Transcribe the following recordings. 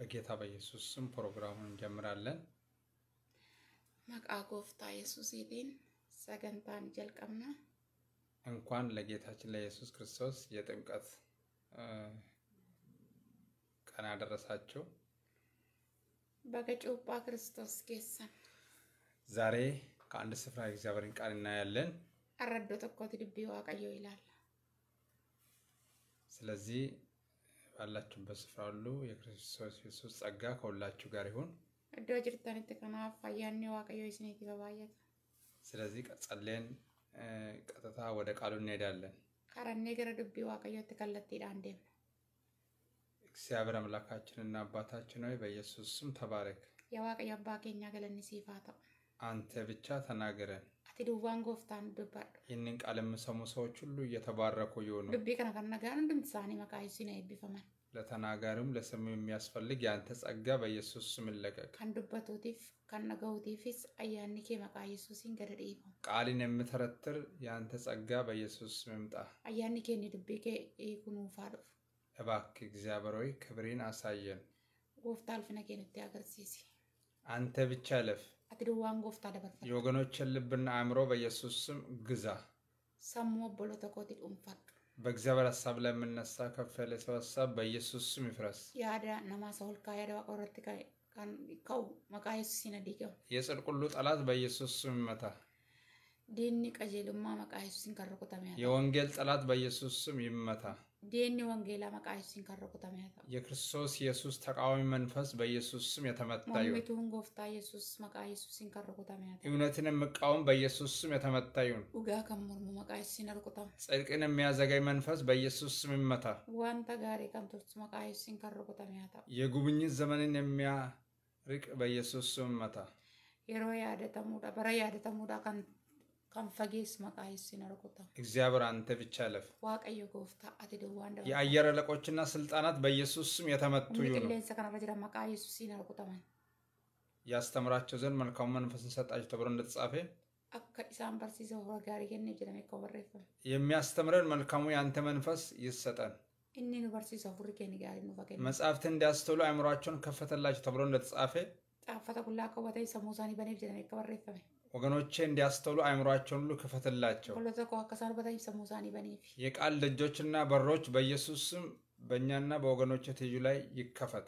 በጌታ በኢየሱስ ስም ፕሮግራሙን እንጀምራለን። መቃጎፍታ ኢየሱስ ይዲን ሰገንታን ጀልቀምና እንኳን ለጌታችን ለኢየሱስ ክርስቶስ የጥምቀት ቀን አደረሳችሁ። በገጩባ ክርስቶስ ጌሰን ዛሬ ከአንድ ስፍራ እግዚአብሔርን ቃል እናያለን። አረዶ ተኮት ድቢ ዋቀየው ይላል። ስለዚህ ባላችሁበት ስፍራ ሁሉ የክርስቶስ ኢየሱስ ጸጋ ከሁላችሁ ጋር ይሁን። እዶ ጅርታኒት ከናፍ አያኔ ዋቀዮ ስኔት በባየት ስለዚህ ጸለን ቀጥታ ወደ ቃሉ እንሄዳለን። ከረኔ ገረ ዱቢ ዋቀዮ ተከለት ዳንዴም እግዚአብሔር አምላካችንና አባታችን ሆይ በኢየሱስ ስም ተባረክ። የዋቀዮ አባ ኬኛ ገለኒ ሲፋ አንተ ብቻ ተናገረን duwwaan gooftaan dubbadhu. ይህንን ቃል የምሰሙ ሰዎች ሁሉ እየተባረኩ የሆኑ Dubbii kana kan nagaan hundumti isaanii maqaa Yesuus hin eebbifaman. ለስም የሚያስፈልግ የአንተ ጸጋ በኢየሱስ ስም ይለቀቅ። ከንዱበቱቲፍ ከነገውቲፊስ አያኒ ኬ መቃ ኢየሱስን ገደድ ኢፎ ቃልን የምተረትር የአንተ ጸጋ በኢየሱስ ስም ይምጣ። አያኒ ኬ ንድቤ ኬ ኢኩኑ ፋዶፍ እባክ እግዚአብሔር ሆይ ክብሬን አሳየን። ጎፍታ አልፍነ ንት አገርሲሲ አንተ ብቻ ለፍ አትድዋን ጎፍታ ደበርፈ የወገኖችን ልብና አእምሮ በኢየሱስ ስም ግዛ። ሰሙ ቦሎ ተኮቲ ዱንፋዱ በእግዚአብሔር ሀሳብ ላይ የምነሳ ከፍ ያለ ሰው ሀሳብ በኢየሱስ ስም ይፍረስ። ያዳ ነማ ሰውልካ ያዳ ቆረት ከው መቃ የሱስ ይነዲገው የጽድቅ ሁሉ ጠላት በኢየሱስ ስም ይመታ። ዲኒ ቀጀሉማ መቃ የሱስን ከርቁተሚያ የወንጌል ጠላት በኢየሱስ ስም ይመታ። ዲኤንኤ ወንጌላ መቃሲን ከረቁተመ የክርስቶስ ኢየሱስ ተቃዋሚ መንፈስ በኢየሱስ ስም የተመታ ይሁን። ሞሚቱን ጎፍታ ኢየሱስ መቃ ኢየሱስን ከረቁተመ እውነትን የምቃወም በኢየሱስ ስም የተመታ ይሁን። ኡጋ ከሙርሙ መቃሲን ርቁተም ጽድቅን የሚያዘጋኝ መንፈስ በኢየሱስ ስም ይመታ። ዋንተ ጋሪ ከምቶች መቃሲን ከረቁተመ የጉብኝት ዘመንን የሚያርቅ በኢየሱስ ስም ይመታ። የሮ ያደተሙዳ በረ ያደተሙዳ ከንተ kan fagees maqaa yesuusin argoota እግዚአብሔር አንተ ብቻ ለፍ waaqayyo gooftaa ati duwwaan darbu የአየር አለቆችና ስልጣናት በኢየሱስ ስም የተመቱ humni ይሁኑ። qilleensa kanarra jiran maqaa yesuusin argotaman ያስተምራቸው ዘንድ መልካሙ መንፈስ እንሰጣቸው ተብሎ እንደተጻፈ akka isaan barsiisa hora gaarii kennee jedhamee akka barreeffame የሚያስተምረን መልካሙ የአንተ መንፈስ ይሰጠን። inni nu barsiisa ofirri keenya gaarii nuuf kenne መጽሐፍትን እንዲያስተውሉ አእምሯቸውን ከፈተላቸው ተብሎ እንደተጻፈ xaaffata qullaa akka hubatee sammuu isaanii baneef jedhamee akka barreeffame ወገኖቼ እንዲያስተውሉ አይምሯቸውን ሁሉ ክፈትላቸው። የቃል ደጆችና በሮች በኢየሱስ ስም በእኛና በወገኖች ትዩ ላይ ይከፈት።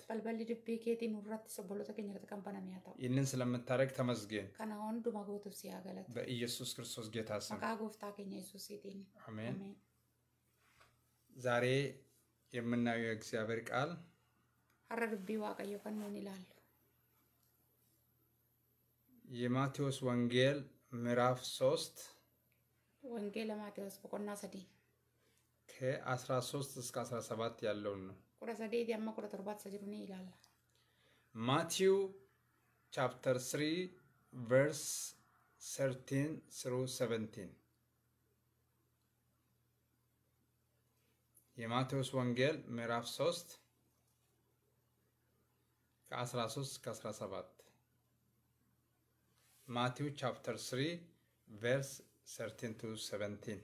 ይህንን ስለምታደረግ ተመስገን። በኢየሱስ ክርስቶስ ጌታ ስም አሜን። ዛሬ የምናየው የእግዚአብሔር ቃል ሀረ ድቤ ዋቀዮ ከንን ይላል የማቴዎስ ወንጌል ምዕራፍ 3 ወንጌል ማቴዎስ በቆና ሰዲ ከ13 እስከ 17 ያለውን ነው። ቁረ ሰዴ ያማ ቁረ ተርባት ሰጅሩኒ ይላል። ማቲው ቻፕተር 3 ቨርስ 13 ስሩ 17 የማቴዎስ ወንጌል ምዕራፍ 3 ከ13 እስከ 17 Matthew chapter 3 verse 13 to 17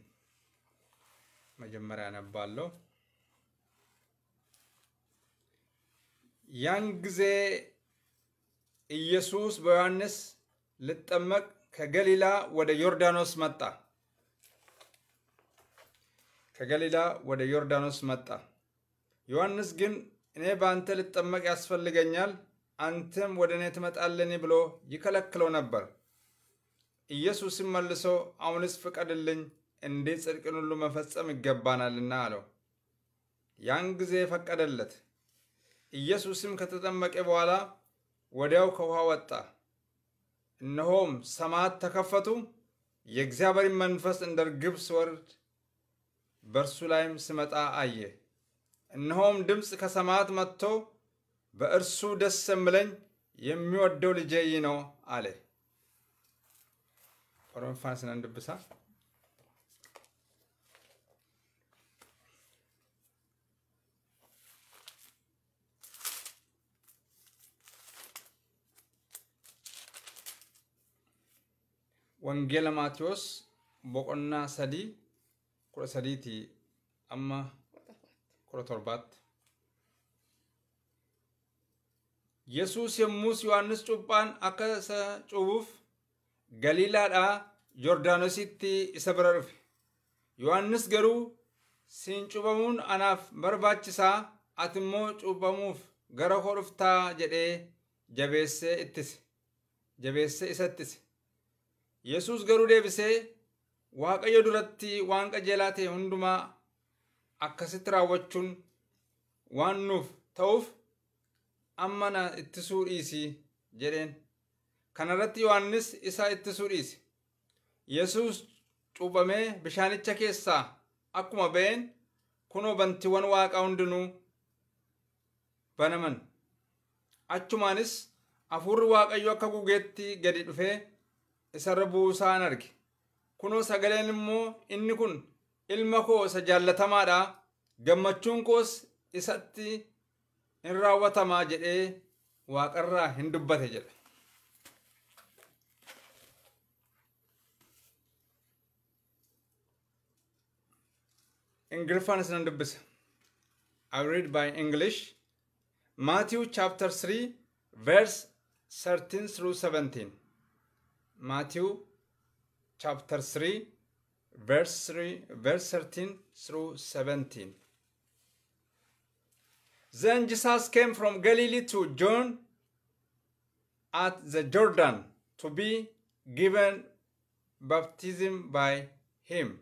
መጀመሪያ አነባለሁ። ያን ጊዜ ኢየሱስ በዮሐንስ ልጠመቅ ከገሊላ ወደ ዮርዳኖስ መጣ። ከገሊላ ወደ ዮርዳኖስ መጣ። ዮሐንስ ግን እኔ በአንተ ልጠመቅ ያስፈልገኛል አንተም ወደ እኔ ትመጣለህን ብሎ ይከለክለው ነበር። ኢየሱስም መልሶ አሁንስ ፍቀድልኝ፣ እንዴት ጽድቅን ሁሉ መፈጸም ይገባናልና አለው። ያን ጊዜ ፈቀደለት። ኢየሱስም ከተጠመቀ በኋላ ወዲያው ከውሃ ወጣ። እነሆም ሰማያት ተከፈቱ፣ የእግዚአብሔር መንፈስ እንደ ርግብ ሲወርድ በእርሱ ላይም ሲመጣ አየ። እነሆም ድምፅ ከሰማያት መጥቶ በእርሱ ደስ የምለኝ የሚወደው ልጄ ነው አለ። ቆሮንፋን ስናንድብሳ ወንጌለ ማቴዎስ ቦቆና ሰዲ ቁረ አማ ቁረ Yesuus yommus Yohaannis Cuuphaan akka isa cubuuf Galiilaadhaa Yordaanositti isa bira dhufe. Yohaannis garuu siin cubamuun anaaf barbaachisaa ati immoo cubamuuf gara koo dhuftaa jedhee jabeessee ittise. Jabeessee isa ittise. Yesuus garuu deebisee Waaqayyo duratti waan qajeelaa ta'e hundumaa akkasitti raawwachuun waan nuuf ta'uuf amma na ittisuu dhiisii jedheen kanarratti yohannis isa ittisuu dhiise yesus cuuphamee bishaanicha keessaa akkuma ba'een kunoo bantiiwwan waaqaa hundinuu banaman achumaanis hafuurri waaqayyo akka gugeetti gadi dhufee isarra buusaan arge kunoo sagaleen immoo inni kun ilma koo isa jaallatamaadha gammachuun koos isatti hin raawwatamaa jedhee waaqarraa hin dubbate jedhe Ingiliffaan isinan dubbisa. I read by English. Matthew chapter 3 verse 13 through 17. Matthew chapter 3 verse 3 verse 13 through 17. Then Jesus came from Galilee to John at the Jordan to be given baptism by him.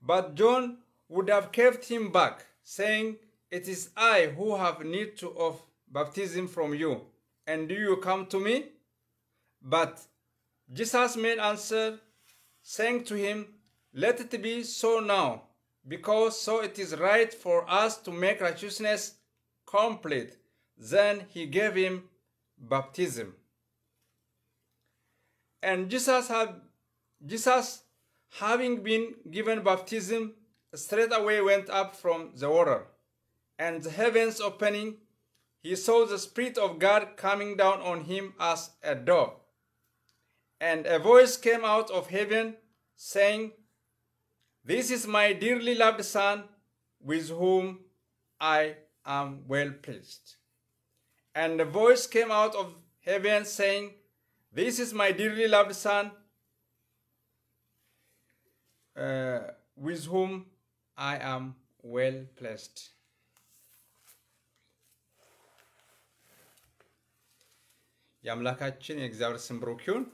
But John would have kept him back, saying, It is I who have need to, of baptism from you, and do you come to me? But Jesus made answer, saying to him, Let it be so now because so it is right for us to make righteousness complete. Then he gave him baptism. And Jesus, have, Jesus having been given baptism, straight away went up from the water. And the heavens opening, he saw the Spirit of God coming down on him as a dove. And a voice came out of heaven saying, this is my dearly loved son with whom I am well pleased. And a voice came out of heaven saying, This is my dearly loved son uh, with whom I am well pleased. የአምላካችን የእግዚአብሔር ስም ብሩክ ይሁን።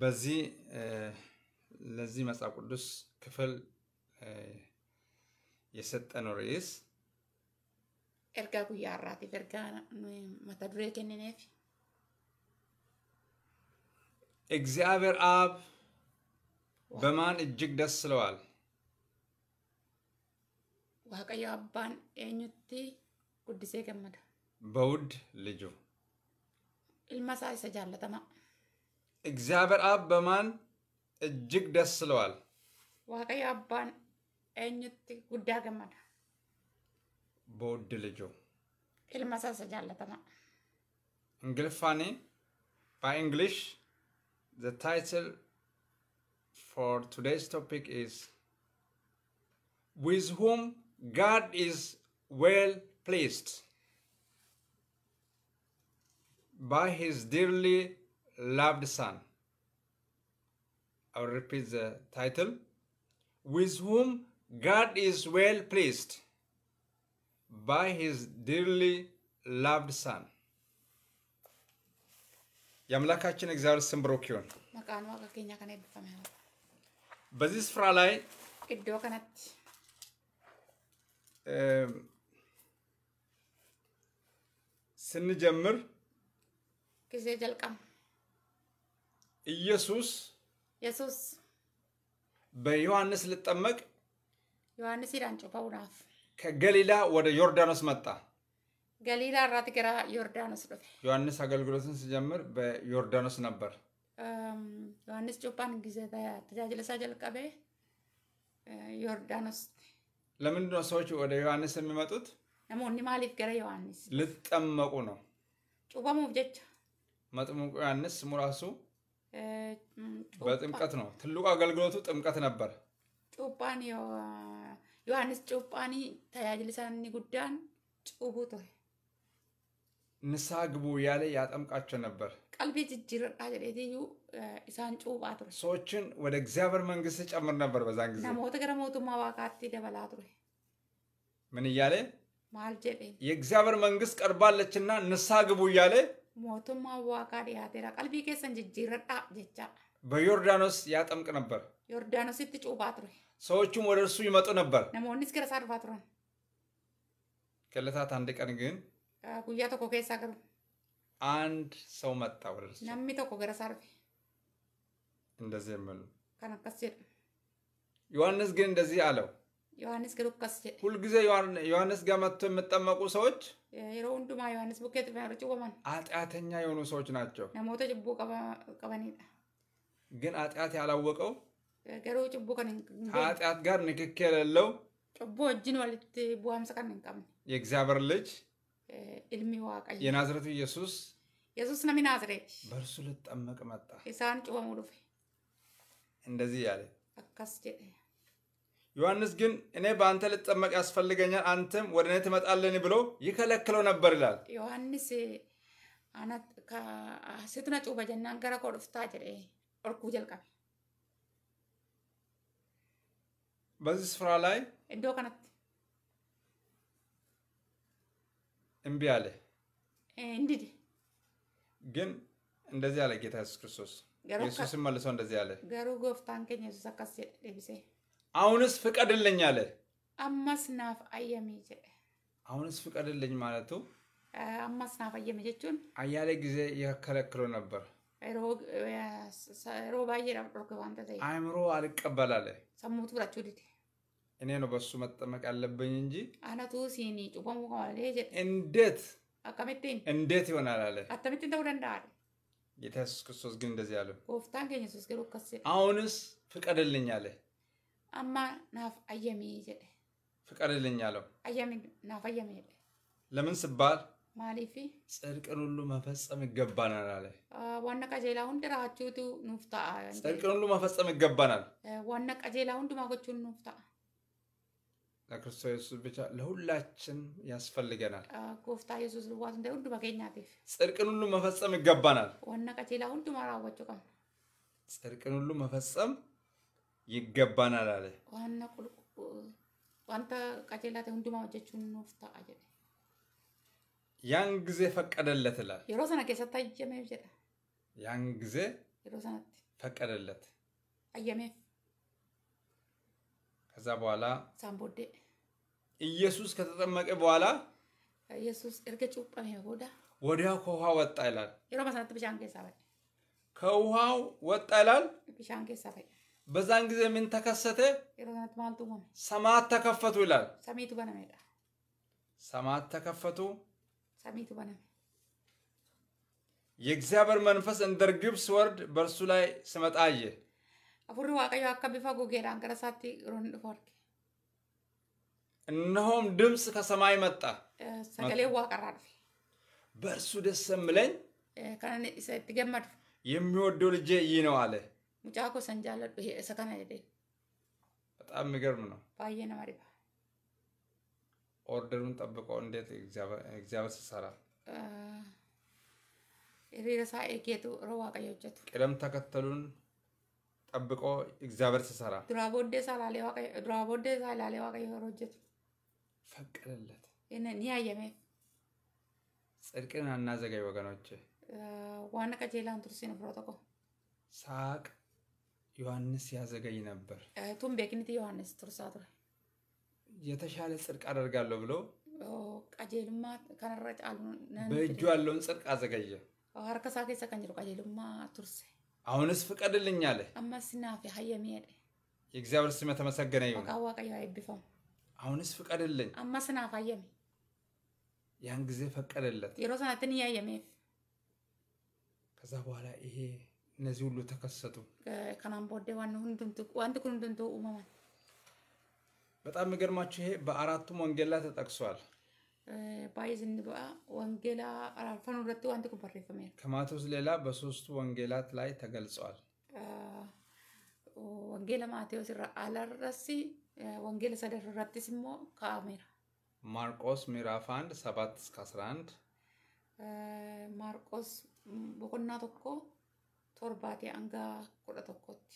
በዚህ ለዚህ መጽሐፍ ቅዱስ ክፍል የሰጠነው ርዕስ ኤርጋ ጉያ አራት ኤርጋ መታ ዱሬ እግዚአብሔር አብ በማን እጅግ ደስ ስለዋል? ዋቀዮ አባን ኤኙቲ guddisee gammada? በውድ ልጁ ilma isaa እግዚአብሔር አብ በማን እጅግ ደስ ስለዋል? ዋቀዮ አባን ኤኙት ጉዳ ገመዳ በውድ ልጁ ኢልመሰሰ ጃለተማ እንግልፋኔ ባይ እንግሊሽ ዘ ታይትል ፎር ቱዴይስ ቶፒክ ኢዝ with whom God is well pleased by his dearly loved son. I will repeat the title. With whom God is well pleased by his dearly loved son. የአምላካችን እግዚአብሔር ስም ብሩክ ይሁን። በዚህ ስፍራ ላይ ኢዶ ከነቲ ስንጀምር ጊዜ ጀልቀም ኢየሱስ ኢየሱስ በዮሐንስ ልጠመቅ ዮሐንስ ዳንጮ ፓውናፍ ከገሊላ ወደ ዮርዳኖስ መጣ። ገሊላ ራት ገራ ዮርዳኖስ ዶፌ ዮሐንስ አገልግሎትን ሲጀምር በዮርዳኖስ ነበር። ዮሐንስ ጮፓን ጊዜ ተጃጅለሳ ጀልቀበ ዮርዳኖስ ለምንድን ነው ሰዎች ወደ ዮሐንስ የሚመጡት? ነሞኒ ማሊፍ ገረ ዮሐንስ ልጠመቁ ነው። ጩባሙፍ ጀቻ መጥምቁ ዮሐንስ ስሙ ራሱ በጥምቀት ነው። ትልቁ አገልግሎቱ ጥምቀት ነበር። ጩጳን ዮሐንስ ጩጳኒ ተያጅልሳኒ ጉዳን ጩቡ ቶይ ንስሐ ግቡ ያለ ያጠምቃቸው ነበር። ቀልቤ ጅጅር ጀዴትዩ ኢሳን ጩባ ቱሬ ሰዎችን ወደ እግዚአብሔር መንግስት ጨምር ነበር። በዛን ጊዜ ነሞተ ገረ ሞቱማ ዋቃቲ ደበላ ቱሬ ምን እያለ ማል የእግዚአብሔር መንግስት ቀርባለችና ንስሐ ግቡ እያለ mootummaa waaqaa dhiyaateera qalbii keessan jijjiirradhaa jecha በዮርዳኖስ ያጠምቅ ነበር። ዮርዳኖስ ጩባ ቱረ። ሰዎቹም ወደ እርሱ ይመጡ ነበር። ነሞኒስ ገረሳ ዱፋ ቱረን። ከለታት አንድ ቀን ግን ጉያ ተኮ ኬሳ ገሩ አንድ ሰው መጣ ወደ እርሱ። ነሚ ቶኮ ገረሳ ዱፌ እንደዚህ የሚሉ ከን አከስ ዮሐንስ ግን እንደዚህ አለው ዮሐንስ ገሉቃስ ሁልጊዜ ዮሐንስ ጋር መጥቶ የምጠመቁ ሰዎች የሮ ዮሐንስ ቡኬት ጥፋሩ ጭወማን አጢአተኛ የሆኑ ሰዎች ናቸው። ሞተ ጭቦ ቀበኔዳ ግን አጢአት ያላወቀው ገሮ ጭቦ ከን ከአጢአት ጋር ንክክ የሌለው ጭቦ እጅን ወልት ቡሃምሰ ቀን እንቀምን የእግዚአብሔር ልጅ ኢልሚ ዋቀይ የናዝረቱ ኢየሱስ ኢየሱስ ነሚ ናዝሬት በእርሱ ልጠመቅ መጣ ሳን ጭወሙ ዱፌ እንደዚህ ያለ አካስ ጀ ዮሐንስ ግን እኔ በአንተ ልጠመቅ ያስፈልገኛል፣ አንተም ወደ እኔ ትመጣለን ብሎ ይከለክለው ነበር ይላል። ዮሐንስ ስትነጩ በጀናን ገረ ኮ ጀ ኦርኩ ጀልቀበ በዚህ ስፍራ ላይ እንዶ ከነት እምቢ አለ። እንዲድ ግን እንደዚህ አለ ጌታ ኢየሱስ ክርስቶስ። ኢየሱስም መልሰው እንደዚህ አለ ገሩ ጎፍታን ኬኛ ኢየሱስ አካስ ጀ አሁንስ ፍቀድልኝ አለ። አማስናፍ ናፍ አየሜ አሁንስ ፍቀድልኝ ማለቱ አማስናፍ ናፍ አየሜ ጀቹን አያሌ ጊዜ የከለክሎ ነበር። ሮ ባዬ ዶርገ ዋን ተተ አእምሮ አልቀበል አለ። ሰሙቱ ብላችሁ ዲድ እኔ ነው በሱ መጠመቅ ያለብኝ እንጂ አነቱ ሲኒ ጩቦሙ ከማለ እንዴት አካሜቴን እንዴት ይሆናል አለ። አተሜቴን ተው ደንዳ አለ። ጌታ ኢየሱስ ክርስቶስ ግን እንደዚህ አለ። ጎፍታን ገኝ ኢየሱስ ገሩ ከሴ አሁንስ ፍቀድልኝ አለ። amma naaf ayyamii jedhe ፍቀድልኝ አለው። ናፍ አyyamii jedhe ለምን ስባል ማሊፊ ጽድቅን ሁሉ መፈጸም ይገባናል አለ። ዋና ቀጀላ ሁንድ ራችሁቱ ኑፍታ ታአ ጽድቅን ሁሉ መፈጸም ይገባናል። ዋና ቀጀላ ሁንድ ማጎቹን ኑፍታ ለክርስቶስ ኢየሱስ ብቻ ለሁላችን ያስፈልገናል። ኮፍታ ኢየሱስ ልዋት እንደ ሁንዱ ማገኛቴፍ ጽድቅን ሁሉ መፈጸም ይገባናል። ዋና ቀጀላ ሁንድ ማራወጭ ቀም ጽድቅን ሁሉ መፈጸም ይገባናል አለ። ዋና ዋንተ ቀጀላተ ሁንዱማ ወጀቹን ኖፍታ አጀለ ያን ጊዜ ፈቀደለት ይላል። የሮሰና ሰነ ኬሰታ ይጀመ ጀዳ ያን ጊዜ የሮ ፈቀደለት አየሜ ከዛ በኋላ ሳምቦዴ ኢየሱስ ከተጠመቀ በኋላ ኢየሱስ እርገ ጩጳሜ ቦዳ ወዲያ ከውሃ ወጣ ይላል። የሮ መሰነት ብሻን ኬሳ ከውሃው ወጣ ይላል ብሻን ኬሳ በ በዛን ጊዜ ምን ተከሰተ? ሰማት ተከፈቱ ይላል። ሰማት ተከፈቱ። የእግዚአብሔር መንፈስ እንደ ርግብ ሲወርድ በእርሱ ላይ ስመጣ አየ። አፉሪ ዋቀዮ አካ ቢፋ ጎጌዳን ገረሳቲ ሮን ፎርክ እነሆም ድምፅ ከሰማይ መጣ። ሰገሌ ዋቀራ በእርሱ ደስ የምለኝ የሚወደው ልጄ ይህ ነው አለ። Mucaa gosan jaalladhu isa kana jedhee. በጣም የሚገርም ነው። ባየ ነው አሪፍ ኦርደሩን ጠብቆ እንዴት እግዚአብሔር ሲሰራ ሪረሳ ኤጌቱ ረዋቀየ ሆጀቱ ቅደም ተከተሉን ጠብቆ እግዚአብሔር ሲሰራ ድራ ቦዴ ሳላሌ ድራ ቦዴ ሳላሌ ዋቀየ ሆጀቱ ፈቀደለት ኒ አየሜ ጽድቅን አናዘጋይ ወገኖች ዋነ ቀጀላን ቱርሲን ፍሮቶኮ ሳቅ ዮሐንስ ያዘገይ ነበር። ቱም ቤክኒት ዮሐንስ ቱርሳቱ የተሻለ ጽድቅ አደርጋለሁ ብሎ ቀጀልማ ከነራ ጫሉ በእጁ ያለውን ጽድቅ አዘገየ። ሀርከሳ ከሳ ከንጅሩ ቀጀልማ ቱርሴ አሁንስ ፍቀድልኝ አለ። አመስናፊ ሀየሚ ሄደ የእግዚአብሔር ስም የተመሰገነ ይሁን። ቃዋቀዩ አይብፋም። አሁንስ ፍቀድልኝ። አመስናፍ ሀየሚ ያን ጊዜ ፈቀደለት። የሮሳናትን እያየሜፍ ከዛ በኋላ ይሄ እነዚህ ሁሉ ተከሰቱ። ከናም በጣም የሚገርማችሁ ይሄ በአራቱም ወንጌላት ተጠቅሷል። ወንጌላ ከማቴዎስ ሌላ በሶስቱ ወንጌላት ላይ ተገልጿል። ወንጌለ ማቴዎስ አለረሲ ወንጌል ሰደር ረቲስ ሞ ከአሜራ ማርቆስ ምዕራፍ 1 7 እስከ 11 ማርቆስ በቁና ቶኮ ቶርባት አንጋ ኩረ ቶኮት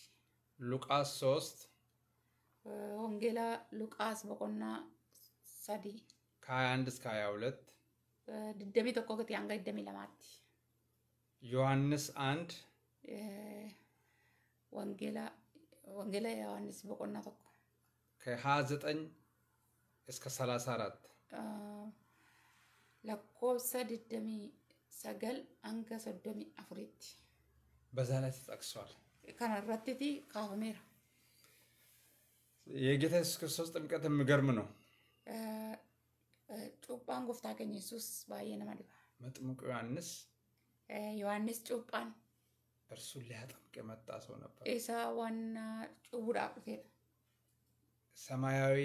ሉቃስ ሶስት ወንጌላ ሉቃስ በቆና ሰዲ ከሀያ አንድ እስከ ሀያ ሁለት ድደሚ ቶኮት የአንጋ ድደሚ ለማት ዮሐንስ አንድ ወንጌላ ወንጌላ የዮሐንስ በቆና ቶኮ ከሀያ ዘጠኝ እስከ ሰላሳ አራት ለኮብሰ ድደሚ ሰገል አንገ ሰዶሚ አፍሬት በዛ ላይ ተጠቅሷል። ከነረትቲ ካሁሜራ የጌታ ኢየሱስ ክርስቶስ ጥምቀት የሚገርም ነው። ጩጳን ጎፍታ ገኝ ሱስ ባየነ ነመድባ መጥምቁ ዮሐንስ ዮሐንስ ጩጳን እርሱን ሊያጠምቅ የመጣ ሰው ነበር። ኢሳ ዋና ጭውዳ ሰማያዊ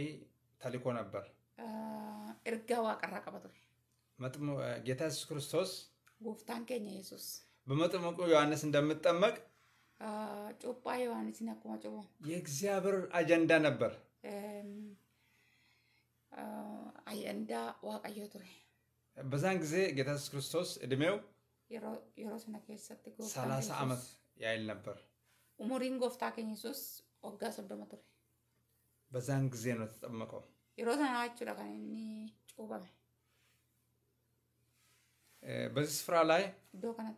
ተልእኮ ነበር። እርጋዋ ዋቀራ ቀበቶ ጌታ ኢየሱስ ክርስቶስ ጎፍታን ገኘ ኢየሱስ በመጥመቁ ዮሐንስ እንደምጠመቅ ጮጳ ዮሐንስ ናኩማ ጮቦ የእግዚአብሔር አጀንዳ ነበር። አጀንዳ ዋቀዮ ቱሬ በዛን ጊዜ ጌታ ኢየሱስ ክርስቶስ እድሜው ሰላሳ ዓመት ያህል ነበር። ኡሙሪን ጎፍታ ከኝ ሱስ ወጋ ሶዶማ ቱሬ በዛን ጊዜ ነው ተጠመቀው። yeroo sana jechuudha በዚህ ስፍራ ላይ ዶ ከነት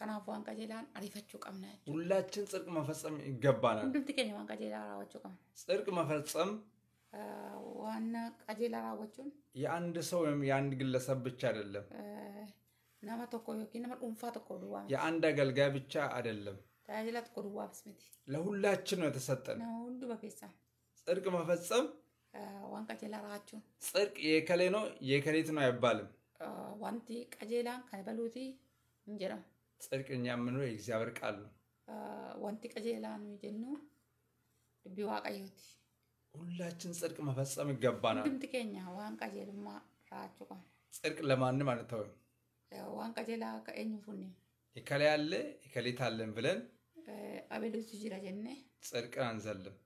Kanaafuu waan አሪፈችው ariifachuu qabna jechuudha. Hullaachin tsirqi mafatsam gabbaana. Hundumti keenya waan ቀም raawwachuu መፈጸም ዋና ቀጀላ ራወችን የአንድ ሰው ወይም የአንድ ግለሰብ ብቻ አይደለም። ነመ ቶኮ ዮኪን ነመ ዱንፋ ቶኮ ዱዋ የአንድ አገልጋይ ብቻ አይደለም። ታያጅላ ቶኮ ዱዋ ብስሚቲ ለሁላችን ነው የተሰጠን። ሁሉ በኬሳ ጽድቅ መፈጸም ዋን ቀጀላ ራችሁ ጽድቅ የከሌ ነው የከሌት ነው አይባልም። ዋንቲ ቀጀላን ከበሉቲ እንጀራም ጽድቅን ያምኑ የእግዚአብሔር ቃል ነው። ወንቲ ቀጀላ ነው የጀኑ ዱቢ ዋቀዮቲ ሁላችን ጽድቅ መፈጸም ይገባናል። ድምት ኬኛ ዋን ቀጀልማ ራቹ ጽድቅ ለማንም አንተውም። ዋን ቀጀላ ከእኝ ፉኒ ይከሌ ያለ ይከሌት አለን ብለን አቤልሱ ጅራ ጀነ ጽድቅን አንዘልም።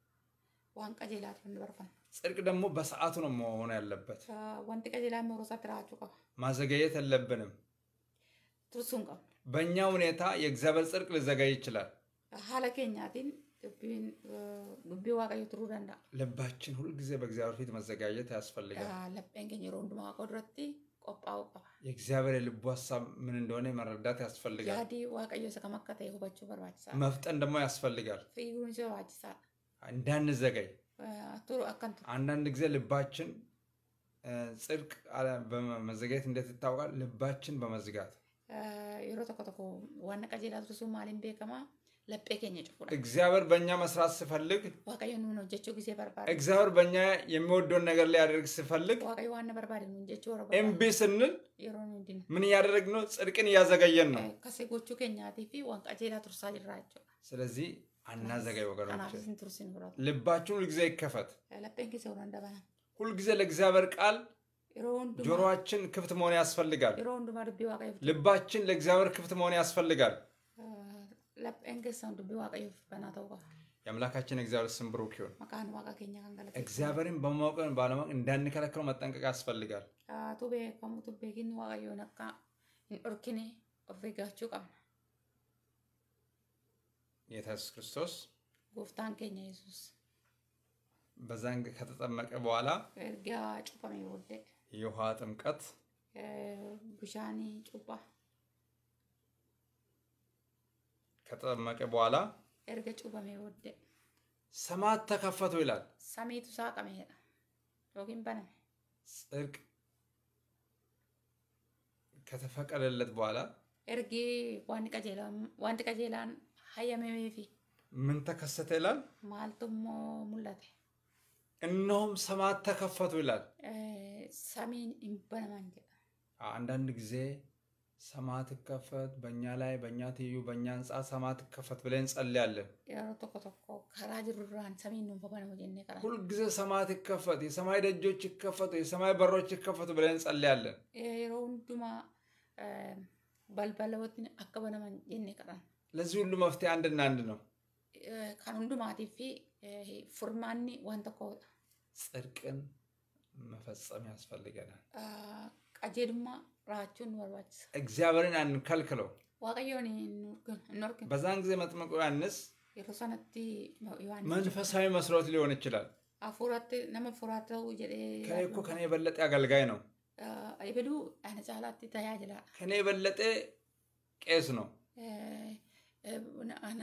ዋን ቀጀላ ትን በርፋን ጽድቅ ደግሞ በሰዓቱ ነው መሆን ያለበት። ወንቲ ቀጀላ ሮሳ ትራቹ ማዘገየት የለብንም። ቱርሱን ቀብ በእኛ ሁኔታ የእግዚአብሔር ጽድቅ ሊዘገይ ይችላል። ሀለኬኛቲን ልባችን ሁልጊዜ በእግዚአብሔር ፊት መዘጋጀት ያስፈልጋል። የእግዚአብሔር የልቡ ሀሳብ ምን እንደሆነ መረዳት ያስፈልጋል። ያዲ መፍጠን ደግሞ ያስፈልጋል። እንዳንዘገይ አንዳንድ ጊዜ ልባችን ጽድቅ በመዘጋጀት እንዴት ይታወቃል? ልባችን በመዝጋት yeroo tokko tokko waan qajeelaa tursuun maaliin beekamaa laphee keenya cufuudha. እግዚአብሔር በእኛ መስራት ሲፈልግ waaqayyo nuun hojjechuu ጊዜ barbaada። እግዚአብሔር በእኛ የሚወደውን ነገር ሊያደርግ ሲፈልግ waaqayyo waan na barbaade nuun jechuu barbaada። እምቢ ስንል yeroo nuun dinne ምን እያደረግን ነው? ጽድቅን እያዘገየን ነው። ከሴ ጎቹ ኬኛtii fi waan qajeelaa tursaa jirraa jechuudha. annaa garuu. Kanaafis ስለዚህ አናዘገይ ወገኖች፣ ልባችሁን ሁልጊዜ ይከፈት። ሁልጊዜ ለእግዚአብሔር ቃል ጆሮአችን ክፍት መሆን ያስፈልጋል። ልባችን ለእግዚአብሔር ክፍት መሆን ያስፈልጋል። የአምላካችን እግዚአብሔር ስም ብሩክ ይሁን። እግዚአብሔርን በማወቅን ባለማወቅ እንዳንከለክለው መጠንቀቅ ያስፈልጋል። ጌታ ኢየሱስ ክርስቶስ ጎፍታን ኬኛ ኢየሱስ በዛን ከተጠመቀ በኋላ ኤርጋ ጩፈሜ ወደ የውሃ ጥምቀት ቡሻኒ ጩባ ከተጠመቀ በኋላ ኤርገ ጩበሜ ወደ ሰማት ተከፈቱ ይላል። ሰሜቱ ሳቀሜ ዮኪን በነ ጽድቅ ከተፈቀደለት በኋላ ኤርጌ ዋንቀጀላን ቀጀላን ሀየሜሜፊ ምን ተከሰተ ይላል። ማልቱሞ ሙለቴ እነሆም ሰማት ተከፈቱ ይላል። ሰሜን አንዳንድ ጊዜ ሰማያት ትከፈት በእኛ ላይ በእኛ ትዩ በእኛ ህንፃ ሰማያት ትከፈት ብለን እንጸልያለን። ሁልጊዜ ሰማያት ይከፈት፣ የሰማይ ደጆች ይከፈቱ፣ የሰማይ በሮች ይከፈቱ ብለን እንጸልያለን። ለዚህ ሁሉ መፍትሄ አንድና አንድ ነው። furmaanni waan tokkodha. Tsirqin መፈጸም ያስፈልገናል። ቀጀድማ ራችን በርባችሳ እግዚአብሔርን አንከልክለው ዋቀዮን እንርግም። በዛን ጊዜ መጥመቁ ያንስ የሮሰነቲ መንፈሳዊ መስሎት ሊሆን ይችላል። አፉራት ነመ ፉራተው ከኔ እኮ ከኔ የበለጠ አገልጋይ ነው። አይበዱ አነ ተያጅላ ከኔ የበለጠ ቄስ ነው። አነ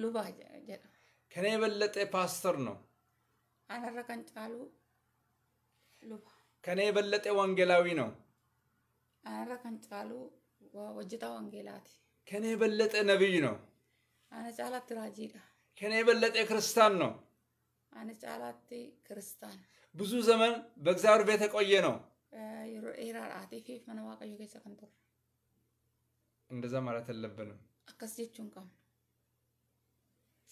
luba jedha. Kana የበለጠ ፓስተር ነው። አነረ ጫሉ luba. Kana የበለጠ ወንጌላዊ ነው። አነረ ጫሉ ወጅታ ወንጌላት ከኔ የበለጠ ነብይ ነው። አነ ጫላት ራጂዳ። Kana የበለጠ ክርስቲያን ነው። አነ ጫላት ክርስቲያን። ብዙ ዘመን በእግዚአብሔር ቤት የቆየ ነው። ሄራራቴ ፌፍ መነዋቀዮ ገሰ እንደዛ ማለት የለብንም። አከስ ጀቹን ቀም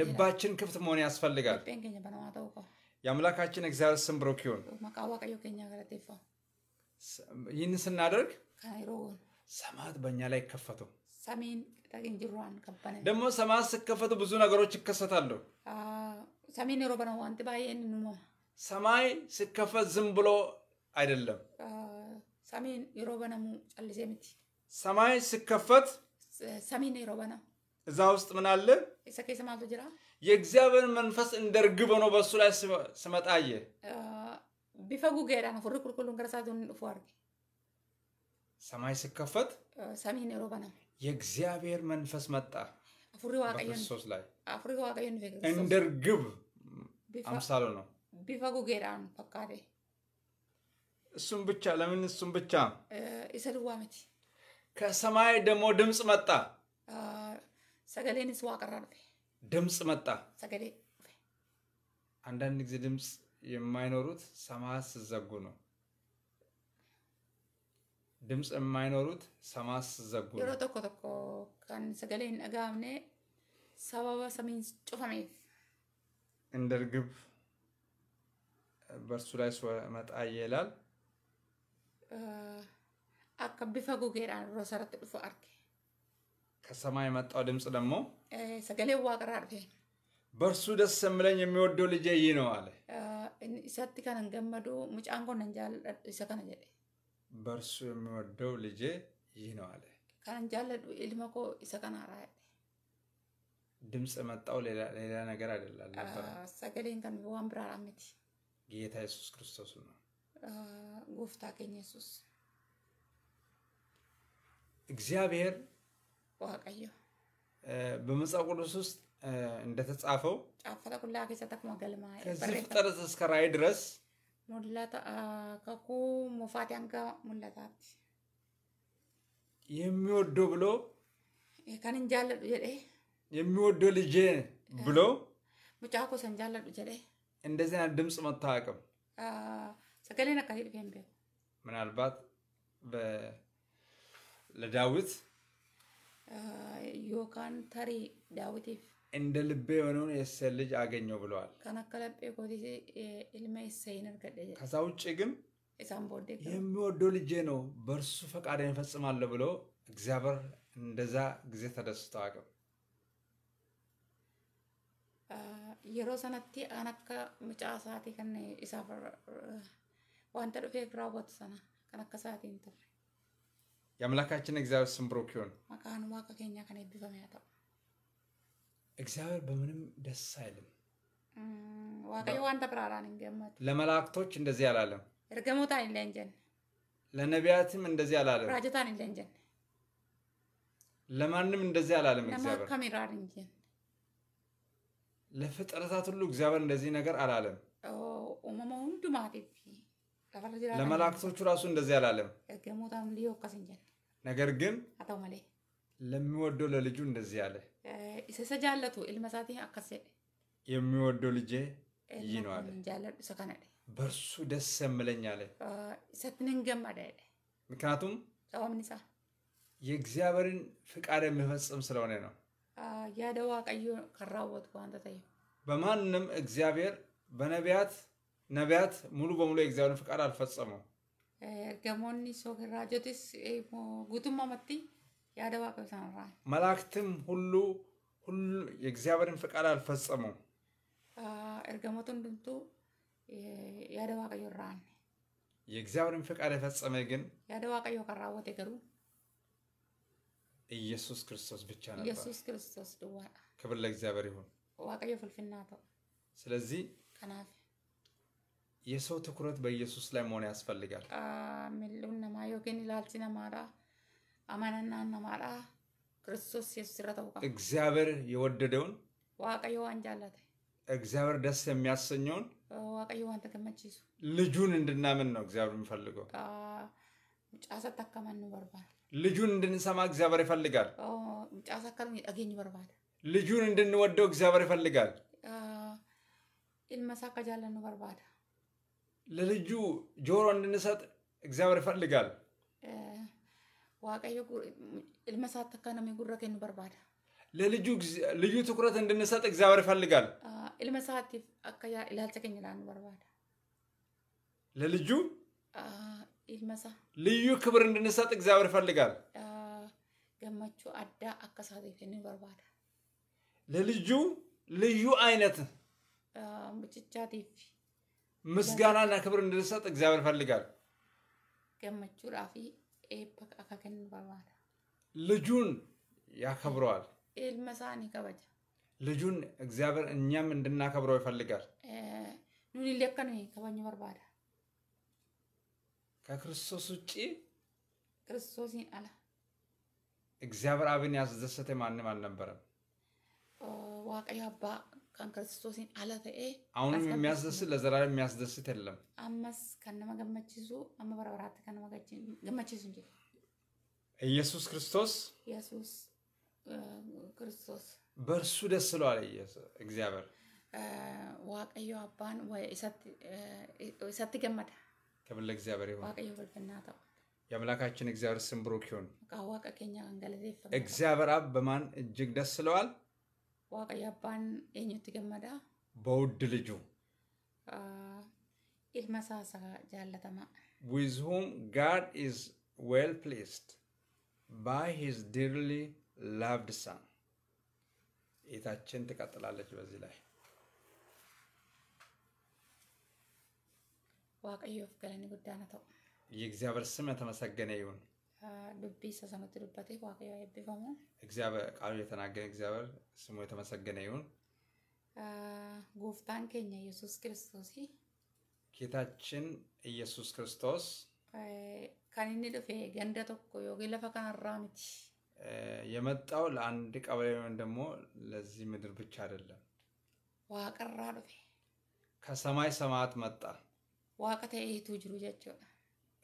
ልባችን ክፍት መሆን ያስፈልጋል። የአምላካችን እግዚአብሔር ስም ብሩክ ይሁን። ይህን ስናደርግ ሰማት በእኛ ላይ ይከፈቱ። ደግሞ ሰማት ሲከፈቱ ብዙ ነገሮች ይከሰታሉ። ሰማይ ሲከፈት ዝም ብሎ አይደለም። ሰማይ ሲከፈት ሰሚን የሮበና እዛ ውስጥ ምን አለ? የእግዚአብሔር መንፈስ እንደ ርግብ ሆኖ በእሱ ላይ ስመጣ አየ። ቢፈ ጉጌዳን ፉሪ ቁልቁሉን ገረሳቱን ፉ ሰማይ ሲከፈት ሰሚን ሮበና የእግዚአብሔር መንፈስ መጣ አፉሪ ላይ እንደ ርግብ አምሳሉ ነው። ቢፈ ጉጌዳን ፈካዴ እሱም ብቻ ለምን እሱም ብቻ ኢሰ ከሰማይ ደግሞ ድምፅ መጣ ሰገሌን ስዋ ቀራሉ ድምፅ መጣ ሰገሌ አንዳንድ ጊዜ ድምፅ የማይኖሩት ሰማት ስዘጉ ነው ድምፅ የማይኖሩት ሰማት ስዘጉ ነው ተኮ ተኮ ከን ሰገሌ ነጋምኔ ሰበበ ሰሚን ጩፈሜ እንደ ርግብ በእርሱ ላይ መጣ ይላል አከብፈጉ ጌራ ሮሰረት ጥፉ አርኬ ከሰማይ የመጣው ድምፅ ደግሞ ሰገሌ ዋቅራርፌ በእርሱ ደስ የምለኝ የሚወደው ልጄ ይህ ነው አለ። ኢሳት ከነን ገመዱ ሙጫንጎ ነንጃል ኢሰ ከነ በእርሱ የሚወደው ልጄ ይህ ነው አለ። ከነን ጃለዱ ኢልመ ኮ ድምፅ መጣው ሌላ ነገር አይደለም። ሰገሌን ከን ዋን ብራራ ምቲ ጌታ ኢየሱስ ክርስቶስ ነው። ጎፍታ ከኝ ኢየሱስ እግዚአብሔር Waaqayyo. በመጽሐፍ ቅዱስ ውስጥ እንደተጻፈው ጫፈተ ኩላ ከሰ ከዚህ ፍጥረት እስከ ራእይ ድረስ ሙላታ ከኩ ሙፋት አንገ ሙላታት የሚወደው ብሎ ከንንጃለዱ ጀ ጀዴ የሚወደው ልጄ ብሎ ሙጫኮ ሰንጃለዱ ጀ እንደዚህ ና ድምፅ መጥቶ ሰገሌ ሰገሌን አካሄድ ምናልባት ለዳዊት ዮካን ተሪ ዳዊቲፍ እንደ ልቤ የሆነውን የእሴይ ልጅ አገኘው ብለዋል። ከዛ ውጭ ግን የሚወደው ልጄ ነው፣ በእርሱ ፈቃዴን እፈጽማለሁ ብሎ እግዚአብሔር እንደዛ ጊዜ ተደስቶ አቅም yeroo sanatti an akka mucaa isaatii kan isaaf wanta dhufeef raawwatu sana kan akka isaatiin የአምላካችን እግዚአብሔር ስም ብሩክ ይሁን። መቃን እግዚአብሔር በምንም ደስ አይልም። ዋቀዮ ዋንተ ብራራን እንገመት ለመላእክቶች እንደዚህ አላለም። ለነቢያትም እንደዚህ አላለም። ራጀታን ለማንም እንደዚህ አላለም። እግዚአብሔር ከሚራር ለፍጥረታት ሁሉ እግዚአብሔር እንደዚህ ነገር አላለም። ኡመማ ሁንዱ ለመላእክቶቹ ራሱ እንደዚህ አላለም። ነገር ግን ለሚወደው ለልጁ እንደዚህ አለ፣ የሚወደው ልጄ ይህ ነው አለ፣ በእርሱ ደስ የምለኝ አለ። ምክንያቱም የእግዚአብሔርን ፍቃድ የሚፈጽም ስለሆነ ነው። ያደዋ ቀዩ ከራወት በማንም እግዚአብሔር በነቢያት ነቢያት ሙሉ በሙሉ የእግዚአብሔር ፍቃድ አልፈጸሙም። ኤርገሞኒ ሶግራጆቲስ ጉቱማ መቲ ያደባ ቀብሰንራ መላእክትም ሁሉ ሁሉ የእግዚአብሔርን ፍቃድ አልፈጸሙም። ኤርገሞቱን ድምቱ ያደባ ቀዮራን የእግዚአብሔርን ፍቃድ የፈጸመ ግን ያደባ ቀዮ ከራወት የገሩ ኢየሱስ ክርስቶስ ብቻ ነበር። ኢየሱስ ክርስቶስ ድዋ ክብር ለእግዚአብሔር ይሁን። ዋቀዮ ፍልፍና ተው ስለዚህ ከናፍ የሰው ትኩረት በኢየሱስ ላይ መሆን ያስፈልጋል። ሚሉነማ ዮጌን ኢላልቺ ነማራ አማናና ነማራ ክርስቶስ የሱስ ረተውቃ እግዚአብሔር የወደደውን ዋቀዮ አንጃላተ እግዚአብሔር ደስ የሚያሰኘውን ዋቀዮ አንተ ገመቺሱ ልጁን እንድናምን ነው እግዚአብሔር የሚፈልገው። ጫሰት አካማን በርባል ልጁን እንድንሰማ እግዚአብሔር ይፈልጋል። ጫሰ አካል አገኝ በርባል ልጁን እንድንወደው እግዚአብሔር ይፈልጋል። ኢልመሳ ከጃለን በርባዳ ለልጁ ጆሮ እንድንሰጥ እግዚአብሔር ይፈልጋል። ዋቀዮ ልመሳት ተካነሚ የጉረከ ከን ለልጁ ልዩ ትኩረት እንድንሰጥ እግዚአብሔር ይፈልጋል። ልመሳት አካያ ላልተገኝ ላ በርባዳ ለልጁ ልመሳ ልዩ ክብር እንድንሰጥ እግዚአብሔር ይፈልጋል። ገመቹ አዳ አከሳቴትን በርባዳ ለልጁ ልዩ አይነት ቴፊ ምስጋናና ክብር እንድንሰጥ እግዚአብሔር ፈልጋል። ገመቹ ራፊ ልጁን ያከብረዋል። ልጁን እግዚአብሔር እኛም እንድናከብረው ይፈልጋል። ከበኝ በርባዳ ከክርስቶስ ውጭ ክርስቶስን አለ እግዚአብሔር አብን ያስደሰተ ማንም አልነበረም። ዋቀ አባ kan kiristoosiin ala ta'ee. የሚያስደስት ለዘላለም የሚያስደስት የለም። አመስ kan nama gammachiisu amma ኢየሱስ ክርስቶስ ኢየሱስ ክርስቶስ በእርሱ ደስ ብሏል እግዚአብሔር። ዋቀዮ አባን ወይሰት gammada. ክብር ለእግዚአብሔር ይሁን። ዋቀዮ ብልፍና ta'u። የአምላካችን እግዚአብሔር ስም ብሩክ ይሁን። ዋቀ እግዚአብሔር አብ በማን እጅግ ደስ ብለዋል? waaqayyo abbaan eenyutti gammadaa? በውድ ልጁ ilma isaa jaallatamaa. with whom God is well pleased by his dearly loved son. ኢታችን ትቀጥላለች በዚህ ላይ waaqayyoof galanni guddaana ta'u የእግዚአብሔር ስም የተመሰገነ ይሁን። ዱቢሳ ሰመት ዱባቴ ዋቅ የቢፈሙ እግዚአብሔር ቃሉ የተናገረ እግዚአብሔር ስሙ የተመሰገነ ይሁን። ጎፍታን ኬኛ ኢየሱስ ክርስቶስ ጌታችን ኢየሱስ ክርስቶስ ከኒኒ ዱፌ ገንደ ቶኮ ዮጌ ለፈ ከናራ የመጣው ለአንድ ቀበሌ ወይም ደግሞ ለዚህ ምድር ብቻ አይደለም። ዋቅራ ዱፌ ከሰማይ ሰማያት መጣ ዋቅተ ይህቱ ጅሩ ጀቸው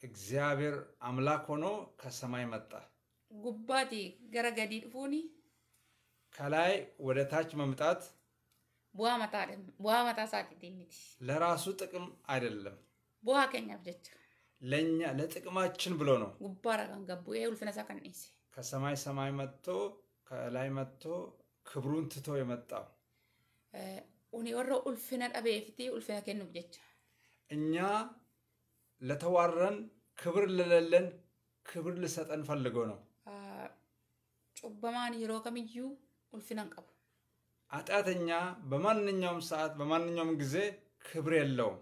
እግዚአብሔር አምላክ ሆኖ ከሰማይ መጣ። ጉባቴ ገረገዲ ፉኒ ከላይ ወደ ታች መምጣት ቡዋ መጣ ለራሱ ጥቅም አይደለም። ቡሃ ከኛ ብጀቻ ለእኛ ለጥቅማችን ብሎ ነው። ጉባራ ከን ገቡ ውልፍነሳ ከንሴ ከሰማይ ሰማይ መጥቶ ከላይ መጥቶ ክብሩን ትቶ የመጣው ኡኒ ወረ ኡልፍነ ደቤፍቲ ኡልፍነ ኬኑፍ ብጀቻ እኛ ለተዋረን ክብር ለለለን ክብር ልሰጠን ፈልጎ ነው። ጩበማን የሮ ከምዩ ኡልፊነን ቀቡ አጢአተኛ በማንኛውም ሰዓት በማንኛውም ጊዜ ክብር የለውም።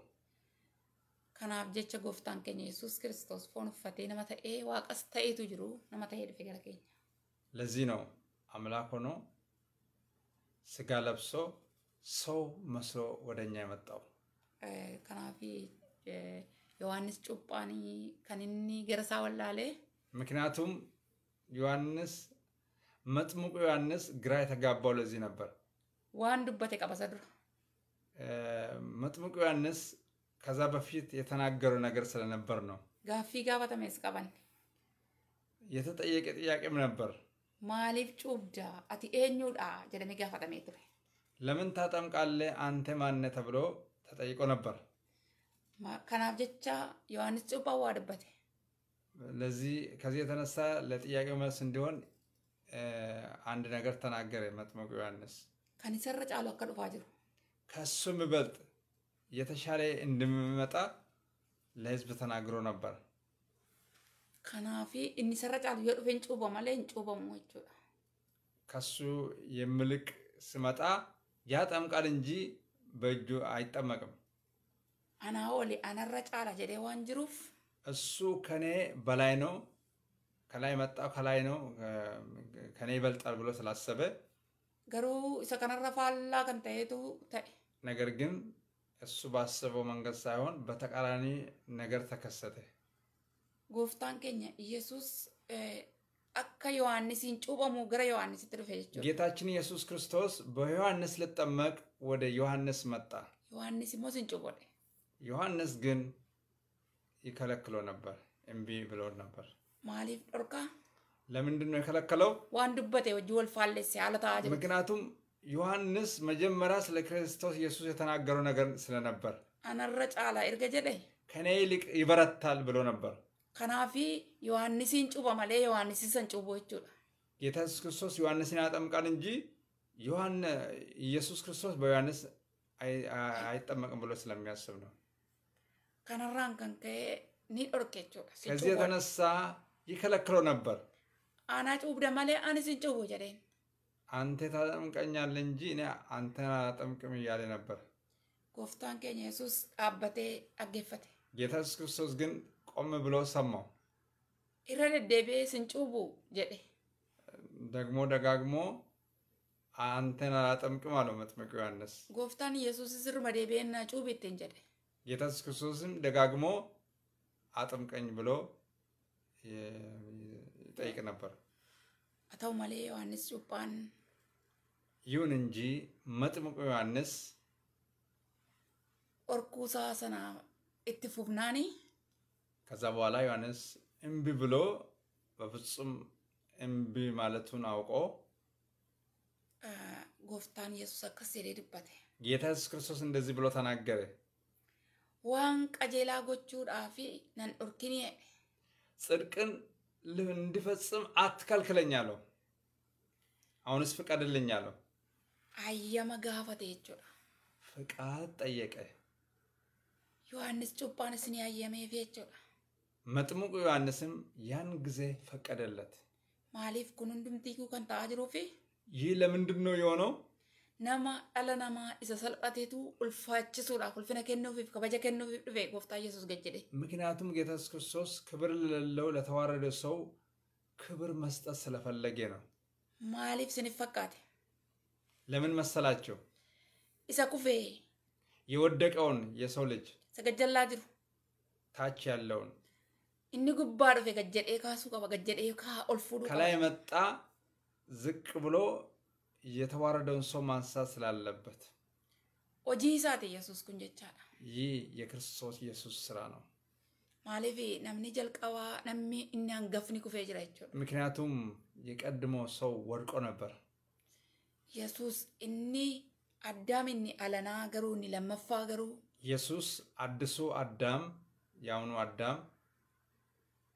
kanaaf ጀቸ ጎፍታን ከኛ የሱስ ክርስቶስ foon ፈቴ ነመተኤ ዋቀስ waaqas ጅሩ jiru nama ta'ee ለዚህ ነው አምላክ ሆኖ ስጋ ለብሶ ሰው መስሎ ወደኛ የመጣው ከናፊ ዮሐንስ ጩጳኒ ከንኒ ገረሳ ወላሌ ምክንያቱም ዮሐንስ መጥምቁ ዮሐንስ ግራ የተጋባው ለዚህ ነበር። ዋን ዱበቴ ቀበሰ ዱረ መጥምቁ ዮሐንስ ከዛ በፊት የተናገረው ነገር ስለነበር ነው። ጋፊ ጋባተሜስ ቀበን የተጠየቀ ጥያቄም ነበር። ማሊፍ ጩብዳ አቲ ኤኙዳ ጀደሜ ጋፋተሜ ቱሬ ለምን ታጠምቃለህ አንተ ማነ ተብሎ ተጠይቆ ነበር። Kanaaf jecha Yohaannis Cuuphaa waa dubbate. ለዚህ ከዚህ የተነሳ ለጥያቄው መልስ እንዲሆን አንድ ነገር ተናገረ መጥመቁ ዮሐንስ። ከኒሰረ ጫሉ አከ ዱፋ ጅሩ ከሱም ይበልጥ የተሻለ እንደሚመጣ ለህዝብ ተናግሮ ነበር። ከናፊ እኒሰረ ጫሉ የዱፌን ጩቦ መለ እንጩቦሙ ጀቹudha። ከሱ የምልቅ ስመጣ ያጠምቃል እንጂ በእጁ አይጠመቅም። anaa oli anarra caala jedhee waan jiruuf እሱ ከኔ በላይ ነው ከላይ መጣው ከላይ ነው ከኔ ይበልጣል ብሎ ስላሰበ ገሩ isa kanarra faallaa kan ነገር ግን እሱ ባሰበው መንገድ ሳይሆን በተቃራኒ ነገር ተከሰተ ጎፍታን ኬኛ ኢየሱስ አካ ዮሐንስን ጩበሙ ገረ ዮሐንስ ትርፌ ጌታችን ኢየሱስ ክርስቶስ በዮሐንስ ልጠመቅ ወደ ዮሐንስ መጣ ዮሐንስ ሞ ስንጩቦ ዮሐንስ ግን ይከለክሎ ነበር፣ እምቢ ብሎ ነበር። ማሊፍ ዶርካ ለምንድን ነው የከለከለው? ዋንዱበት ወጅ ወልፋለ ያለታ ምክንያቱም ዮሐንስ መጀመሪያ ስለ ክርስቶስ ኢየሱስ የተናገረው ነገር ስለነበር አነረ ጫላ እርገ ጀደ ከኔ ይልቅ ይበረታል ብሎ ነበር። ከናፊ ዮሐንስን ጩበ መሌ ዮሐንሲ ሰን ጩቦ ጀቹዳ ጌታ ኢየሱስ ክርስቶስ ዮሐንስን ያጠምቃል እንጂ ዮሐን ኢየሱስ ክርስቶስ በዮሐንስ አይጠመቅም ብሎ ስለሚያስብ ነው። kanarraan kan ka'ee ni dhorke jechuudha. Kazii kanassaa ይከለክለው ነበር። አና ጩብደ ማለ አንስን ጩቡ ጀደን አንተ ታጠምቀኛለህ እንጂ እኔ አንተን አላጠምቅም እያለ ነበር። ጎፍታን ኬኛ ኢየሱስ አበቴ አጌፈቴ። ጌታ ኢየሱስ ክርስቶስ ግን ቆም ብሎ ሰማው። ኢረ ደደቤ ስንጩቡ ጀደ ደግሞ ደጋግሞ አንተን አላጠምቅም አለው መጥምቅ ዮሐንስ። ጎፍታን ኢየሱስ ስር መደቤና ጩብ ይትን ጀደ ጌታ ኢየሱስ ክርስቶስም ደጋግሞ አጥምቀኝ ብሎ ይጠይቅ ነበር። አተው ማሌ ዮሐንስ ጩጳን ይሁን እንጂ መጥምቁ ዮሐንስ ኦርኩሳ ሰና እትፉብናኒ ከዛ በኋላ ዮሐንስ እምቢ ብሎ በፍጹም እምቢ ማለቱን አውቆ ጎፍታን ኢየሱስ አከስ ጌታ ኢየሱስ ክርስቶስ እንደዚህ ብሎ ተናገረ። waan qajeelaa gochuudhaafi nan dhorkinee ጽድቅን እንድፈጽም አትከልክለኝ አለው። አሁንስ ፍቀድልኝ አለው። አየመ ጋፈተ የቹዳ ፍቃድ ጠየቀ። ዮሐንስ ጩባንስን ያየሜፍ የቹዳ መጥምቁ ዮሐንስም ያን ጊዜ ፈቀደለት። ማሊፍ ኩን ሁንዱምቲኩ ከን ታአ ጅሩፊ ይህ ለምንድን ነው የሆነው? nama dhala namaa isa salphateetu ulfaachisuudhaaf ulfina kennuufiif kabaja kennuufiif dhufe gooftaa ኢየሱስ ገድ jedhe ምክንያቱም ጌታ ኢየሱስ ክርስቶስ ክብር ለሌለው ለተዋረደ ሰው ክብር መስጠት ስለፈለገ ነው። ማሊፍ ስንፍ ፈቃደ ለምን መሰላቸው? ኢሰ ኩፌ የወደቀውን የሰው ልጅ ሰገጀላ ጅሩ ታች ያለውን እኒ ጉባ ዱፌ ገጀዴ ካሱ ቀባ ገጀዴ ካ ኦልፉዱ ከላይ መጣ ዝቅ ብሎ የተዋረደውን ሰው ማንሳት ስላለበት ወጂህ ሳት ኢየሱስ ኩንጀቻ ይህ የክርስቶስ ኢየሱስ ስራ ነው። ማለፊ ነምኒ ጀልቀዋ ነሚ እኒያን ገፍኒ ኩፌ ጅላይቸ ምክንያቱም የቀድሞ ሰው ወድቆ ነበር። ኢየሱስ እኒ አዳም እኒ አለናገሩ እኒ ለመፋገሩ ኢየሱስ አዲሱ አዳም የአሁኑ አዳም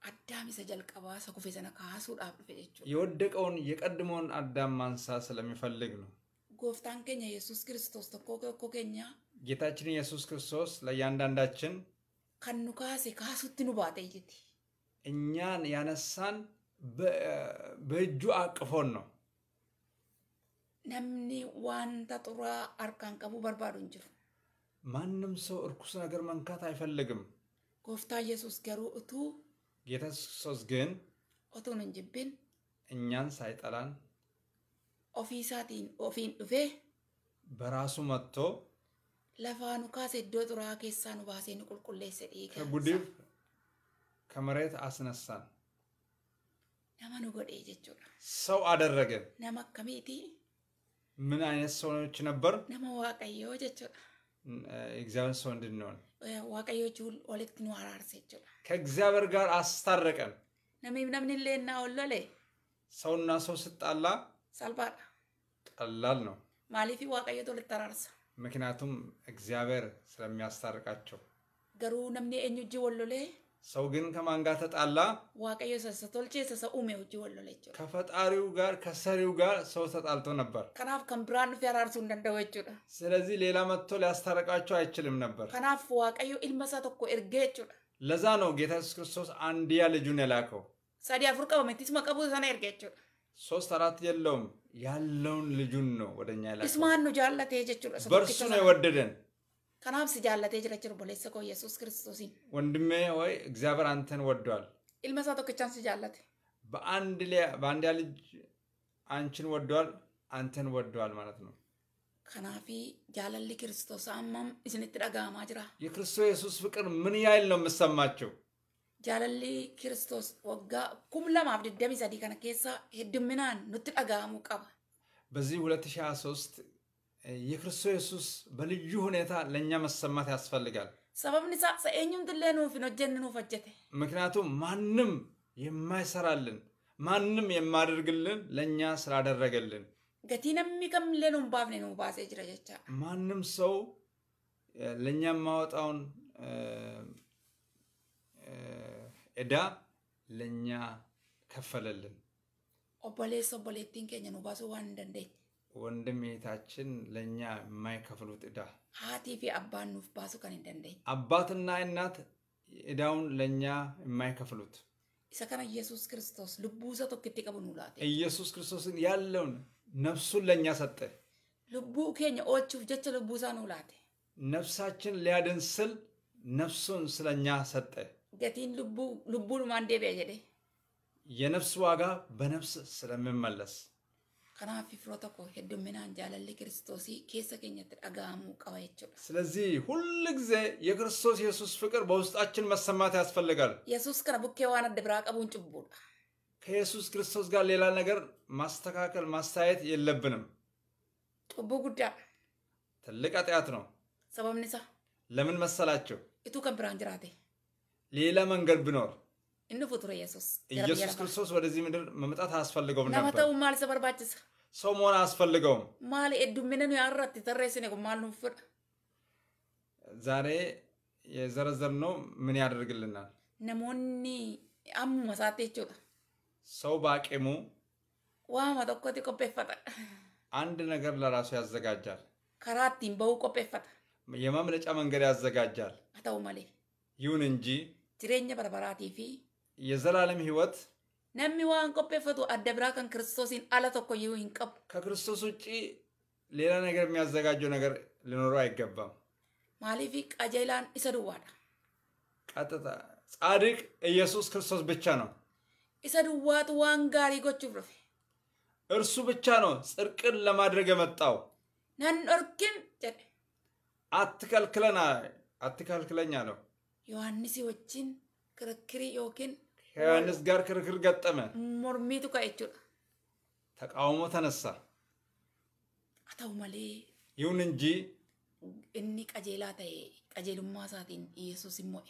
አዳም isa jalqabaa isa kufe sana kaasuudhaaf dhufe jechuudha. የወደቀውን የቀድሞውን አዳም ማንሳት ስለሚፈልግ ነው። ጎፍታን ኬኛ ኢየሱስ ክርስቶስ tokko tokko ኬኛ ጌታችን ኢየሱስ ክርስቶስ ለእያንዳንዳችን kan nu kaase kaasutti nu baate iyyiti እኛን ያነሳን በእጁ አቅፎን ነው። namni wanta xuraa harkaan qabu barbaadu hin jiru. ማንም ሰው እርኩስ ነገር መንካት አይፈልግም። ጎፍታ ኢየሱስ ገሩ እቱ ጌታ ክርስቶስ ግን otuun hin jibbin እኛን ሳይጠላን ofii isaatiin ofiin dhufee በራሱ መጥቶ lafaa nu kaase iddoo xuraa'aa keessaa nu baasee nu qulqulleesse dhiiga ከጉድፍ ከመሬት አስነሳን nama nu godhee jechuudha ሰው አደረገን nama akkamiiti ምን አይነት ሰዎች ነበር nama waaqayyoo jechuudha እግዚአብሔር ሰው እንድንሆን ዋቀዮች ውል ወልክት ኗራርሴ ከእግዚአብሔር ጋር አስታረቀን ነሚም ነምንሌ እና ወሎሌ ሰውና ሰው ስጣላ ሰልባር ቀላል ነው ማሊፊ ዋቀየቶ ልተራርሰ ምክንያቱም እግዚአብሔር ስለሚያስታርቃቸው ገሩ ነምኔ እኙ እጅ ሰው ግን ከማን ጋር ተጣላ? ዋቀዮ ሰሰቶልቼ ሰሰ ኡሜ ውጭ ወሎለች ከፈጣሪው ጋር ከሰሪው ጋር ሰው ተጣልቶ ነበር። ከናፍ ከንብራን ፊያራርሱ እንደንደወቹ ስለዚህ ሌላ መጥቶ ሊያስታረቃቸው አይችልም ነበር። ከናፍ ዋቀዮ ኢልመሳ ተኮ ኤርጌቹ ለዛ ነው ጌታ ኢየሱስ ክርስቶስ አንድያ ልጁን የላከው። ሳዲ አፍርቀ በመቲስ መቲስ መቀቡ ሰነ ኤርጌቹ ሶስት አራት የለውም ያለውን ልጁን ነው ወደኛ ላ ስማኑ ነው ጃለቴ ጀቹ ነው የወደደን Kanaaf si jaallatee jira jiru boleessa koo Yesuus ወይ እግዚአብሔር አንተን ወዷል። Ilma isaa tokkichaan si jaallate. በአንድ ልጅ አንቺን ወዷል፣ አንተን ወዷል ማለት ነው። ከናፊ ጃለሊ ክርስቶስ አማም እስኒት ደጋማ ጅራ የክርስቶስ ኢየሱስ ፍቅር ምን ያህል ነው የምሰማቸው? ጃለሊ ክርስቶስ ወጋ ኩም ለማፍ ሰዲ ከነ ኬሳ ሄድምናን ኑት ደጋሙ ቀባ በዚህ 2023 የክርስቶስ ኢየሱስ በልዩ ሁኔታ ለእኛ መሰማት ያስፈልጋል። ሰበብን ሳ ሰኤኙም ድለኑ ፍኖጀን ኑ ፈጀተ ምክንያቱም ማንም የማይሰራልን ማንም የማደርግልን ለእኛ ስላደረገልን ገቲነሚ ከምለኑም ባፍኔ ባሴ ጅረጀቻ ማንም ሰው ለእኛ የማወጣውን እዳ ለእኛ ከፈለልን ኦቦሌስ ኦቦሌቲን ኬኛ ነው ባሱ ዋን እንደንደኝ ወንድም እህታችን ለእኛ የማይከፍሉት ዕዳ ሀቲፊ አባ ኑፍ ባሱ ከን ደንደይ አባትና እናት እዳውን ለእኛ የማይከፍሉት ኢሰ ከነ ኢየሱስ ክርስቶስ ልቡሰ ቶክቲ ቀቡ ኑላቴ ኢየሱስ ክርስቶስን ያለውን ነፍሱን ለእኛ ሰጠ። ልቡ ኬኝ ኦልቹፍ ጀቸ ልቡ ልቡሳ ኑላቴ ነፍሳችን ሊያድንስል ነፍሱን ስለኛ ሰጠ። ገቲን ልቡ ልቡን ማንዴ ቢያ የነፍስ ዋጋ በነፍስ ስለምመለስ kanaaf firoota tokko hedduminaan jaalalli kiristoosii keessa keenyatti dhaga'amuu qaba jechuudha. ስለዚህ ሁል ጊዜ የክርስቶስ ኢየሱስ ፍቅር በውስጣችን መሰማት ያስፈልጋል። ኢየሱስ ከነ ቡkkee waan adda biraa qabuun cubbuudha. ከኢየሱስ ክርስቶስ ጋር ሌላ ነገር ማስተካከል ማስተያየት የለብንም። ጩቡ ጉዳይ ትልቅ ኃጢአት ነው። ሰበብን isa ለምን መሰላቸው? እቱ ከን biraan jiraate ሌላ መንገድ ቢኖር inni future yesus yesus kristos wadezi midir mamata hasfalligom nabar nama ta'ummaa isa barbaachisa ሰው መሆን አያስፈልገውም። ማል እዱምንን ያራት ተረስኔ ማል ንፍር ዛሬ የዘረዘርነው ምን ያደርግልናል? ነሞኒ አሙ መሳቴ ሰው በአቂሙ ዋማ ቶኮቲ ቆጴፈታ አንድ ነገር ለራሱ ያዘጋጃል። ከራቲን በው ቆጴፈታ የማምለጫ መንገድ ያዘጋጃል። አታው ማሌ ይሁን እንጂ ጅሬኛ በርበራቲ የዘላለም ህይወት namni waan qopheeffatu adda biraa kan kiristoosiin ala tokko iyyuu hin qabu. ከክርስቶስ ውጭ ሌላ ነገር የሚያዘጋጀው ነገር ሊኖረው አይገባም። ማሊፊ ቀጀላን isa duwwaadha. ቀጥታ ጻድቅ ኢየሱስ ክርስቶስ ብቻ ነው። isa duwwaatu waan gaarii gochuuf dhufe. እርሱ ብቻ ነው ጽድቅን ለማድረግ የመጣው። ናን ኦርኪን jedhe. አትከልክለና አትከልክለኝ አለው። ዮሐንስ ወችን ክርክሪ ዮኪን ከዮሐንስ ጋር ክርክር ገጠመ። ሞርሚቱ ከእቹ ተቃውሞ ተነሳ። አተው መሌ ይሁን እንጂ እኒ ቀጀላ ተይ ቀጀልማ ሳቲን ኢየሱስ ሞኤ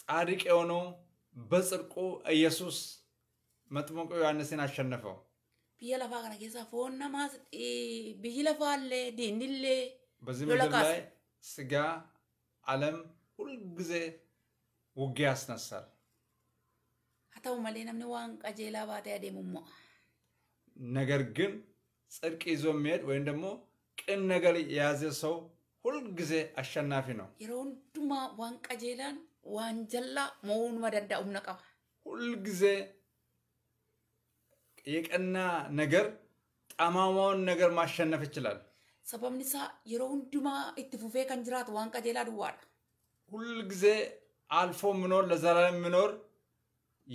ጻድቅ የሆነው በጽድቁ ኢየሱስ መጥምቁ ዮሐንስን አሸነፈው። ብየ ለፋ ከነ ኬሳ ፎን ነማስ አለ ዲንሌ በዚህ ምድር ላይ ስጋ ዓለም ሁልጊዜ ውጊያ ያስነሳል። haa ta'u malee namni waan qajeelaa baatee adeemu immoo. ነገር ግን ጽድቅ ይዞ የሚሄድ ወይም ደግሞ ቅን ነገር የያዘ ሰው ሁልጊዜ አሸናፊ ነው። የሮ ሁንዱማ ዋን ቀጀላን ዋን ጀላ መሆኑማ ደንዳኡም ነቀባ ሁልጊዜ የቀና ነገር ጠማማውን ነገር ማሸነፍ ይችላል። ሰበብን ሳ የሮ ሁንዱማ ኢት ፉፌ ከንጅራት ዋን ቀጀላ ድዋዳ ሁልጊዜ አልፎ ምኖር ለዘላለም ምኖር